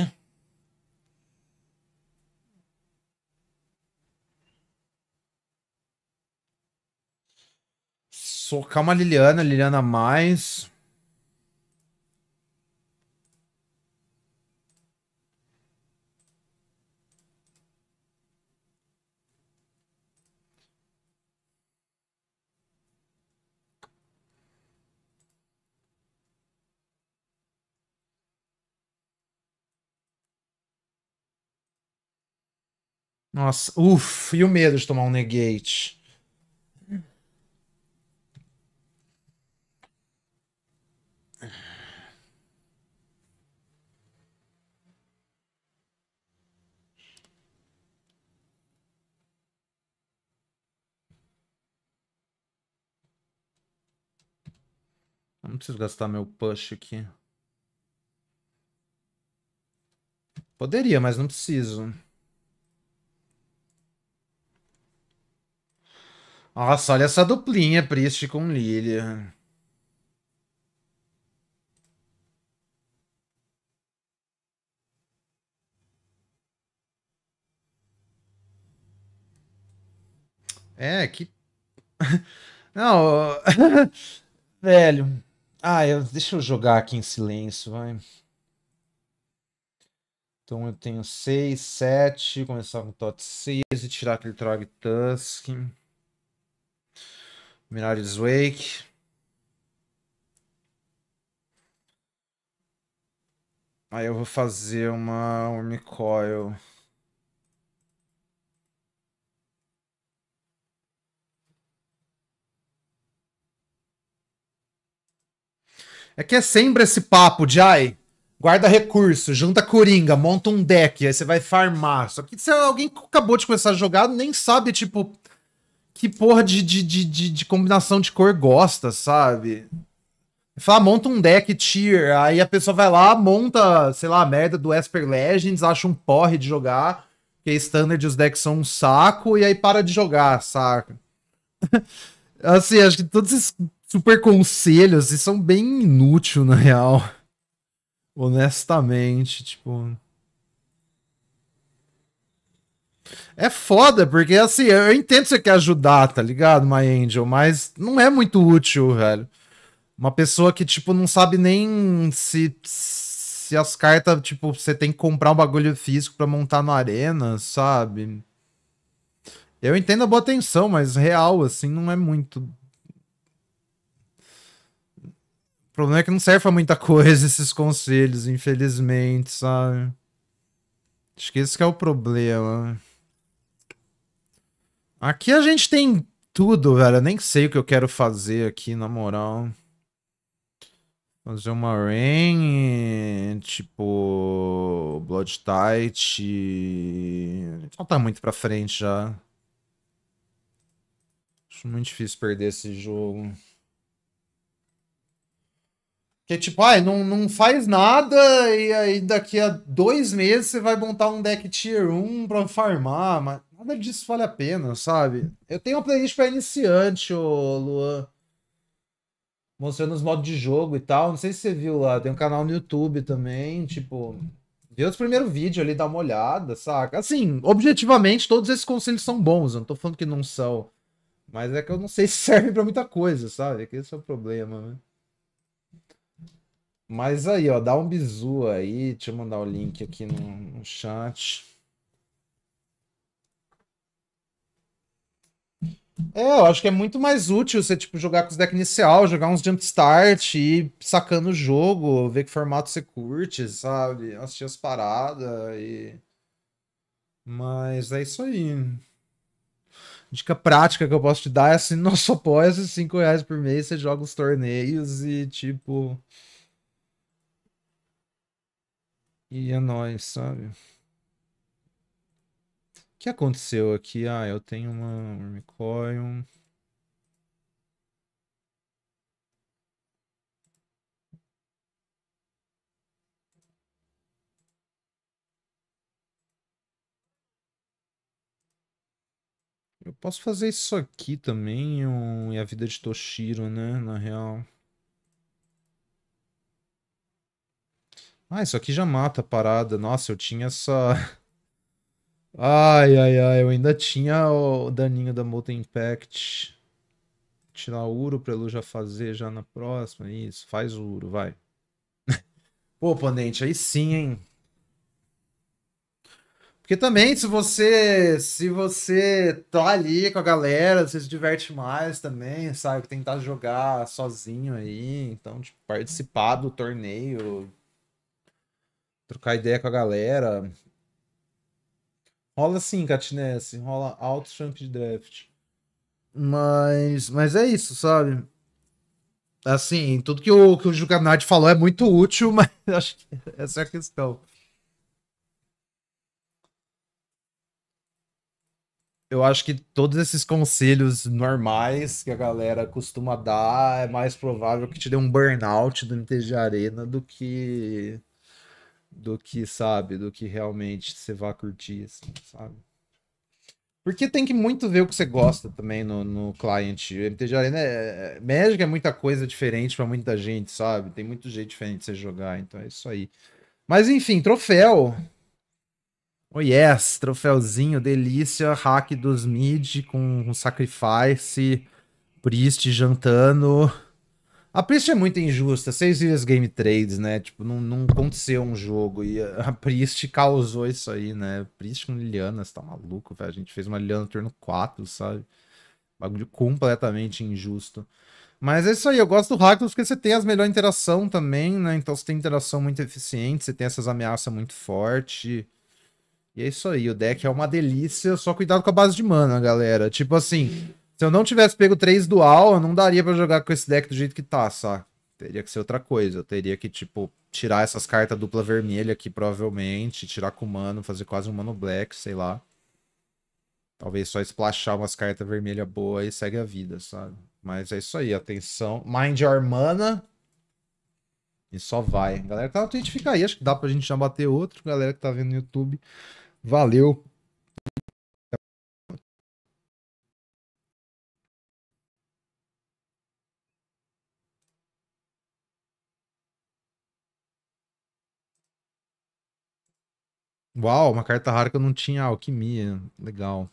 Socar uma Liliana, Liliana mais. Nossa, uff, e o medo de tomar um negate. não preciso gastar meu push aqui. Poderia, mas não preciso. Nossa, olha essa duplinha Priest com Lilia. É, que. Não, velho. Ah, eu, deixa eu jogar aqui em silêncio, vai. Então eu tenho 6, 7, começar com tot 6 e tirar aquele Trog Tusk. Mirage Wake. Aí eu vou fazer uma Wormicoil. Coil. É que é sempre esse papo de, ai, guarda recurso, junta coringa, monta um deck, aí você vai farmar. Só que se alguém que acabou de começar a jogar nem sabe, tipo, que porra de, de, de, de, de combinação de cor gosta, sabe? Fala, ah, monta um deck tier, aí a pessoa vai lá, monta, sei lá, a merda do Esper Legends, acha um porre de jogar, que standard os decks são um saco, e aí para de jogar, saca? assim, acho que todos esses super conselhos e são bem inúteis na real. Honestamente, tipo. É foda, porque assim, eu entendo que você quer ajudar, tá ligado, My Angel? Mas não é muito útil, velho. Uma pessoa que, tipo, não sabe nem se, se as cartas, tipo, você tem que comprar um bagulho físico para montar na arena, sabe? Eu entendo a boa atenção, mas real, assim, não é muito O problema é que não serve pra muita coisa esses conselhos, infelizmente, sabe? Acho que esse que é o problema. Aqui a gente tem tudo, velho. Eu nem sei o que eu quero fazer aqui, na moral. Fazer uma rain, tipo, Blood Tight. Então tá muito pra frente já. Acho muito difícil perder esse jogo. Que é tipo, ah, não, não faz nada e aí daqui a dois meses você vai montar um deck tier 1 pra farmar, mas nada disso vale a pena, sabe? Eu tenho uma playlist pra iniciante, ô Luan. Mostrando os modos de jogo e tal. Não sei se você viu lá, tem um canal no YouTube também, tipo. Vê os primeiros vídeos ali, dá uma olhada, saca? Assim, objetivamente, todos esses conselhos são bons, eu não tô falando que não são. Mas é que eu não sei se servem para muita coisa, sabe? É que esse é o problema, né? Mas aí, ó, dá um bizu aí. Deixa eu mandar o link aqui no, no chat. É, eu acho que é muito mais útil você, tipo, jogar com os decks inicial, jogar uns jumpstart e ir sacando o jogo, ver que formato você curte, sabe? Assistir as paradas e... Mas é isso aí. Dica prática que eu posso te dar é assim, nosso apoia-se 5 reais por mês, você joga os torneios e, tipo... E é nóis, sabe? O que aconteceu aqui? Ah, eu tenho uma um Eu posso fazer isso aqui também, um... e a vida de Toshiro, né? Na real. Ah, isso aqui já mata a parada. Nossa, eu tinha essa... Ai, ai, ai, eu ainda tinha o daninho da moto Impact. Tirar o Uro pra Lu já fazer já na próxima. Isso, faz o Uro, vai. Pô, oponente, aí sim, hein? Porque também, se você se você tá ali com a galera, você se diverte mais também, sabe? Tentar jogar sozinho aí, então, tipo, participar do torneio, trocar ideia com a galera. Rola sim, Catinesse, rola alto champ de draft. Mas, mas é isso, sabe? Assim, tudo que o, que o Jucanati falou é muito útil, mas acho que essa é a questão. eu acho que todos esses conselhos normais que a galera costuma dar é mais provável que te dê um burnout do MTG Arena do que do que, sabe, do que realmente você vai curtir, assim, sabe? Porque tem que muito ver o que você gosta também no, no client. MTG Arena é, é. Magic é muita coisa diferente para muita gente, sabe? Tem muito jeito diferente de você jogar, então é isso aí. Mas enfim, troféu. Oh yes, troféuzinho, delícia, hack dos mid com um sacrifice, priest jantando. A Priest é muito injusta. Seis vezes Game Trades, né? Tipo, não, não aconteceu um jogo. E a Priest causou isso aí, né? Priest com Liliana, você tá maluco, velho? A gente fez uma Liliana no turno 4, sabe? Bagulho completamente injusto. Mas é isso aí, eu gosto do Ragnos porque você tem as melhores interações também, né? Então você tem interação muito eficiente, você tem essas ameaças muito forte. E é isso aí, o deck é uma delícia, só cuidado com a base de mana, galera. Tipo assim, se eu não tivesse pego 3 dual, eu não daria para jogar com esse deck do jeito que tá, sabe? Teria que ser outra coisa. Eu teria que, tipo, tirar essas cartas dupla vermelha aqui, provavelmente. Tirar com mano, fazer quase um mano black, sei lá. Talvez só splashar umas cartas vermelhas boas e segue a vida, sabe? Mas é isso aí, atenção. Mind your mana. E só vai. Galera que tá no então Twitch, fica aí. Acho que dá pra gente já bater outro. Galera que tá vendo no YouTube, valeu. Uau, uma carta rara que eu não tinha alquimia. Legal.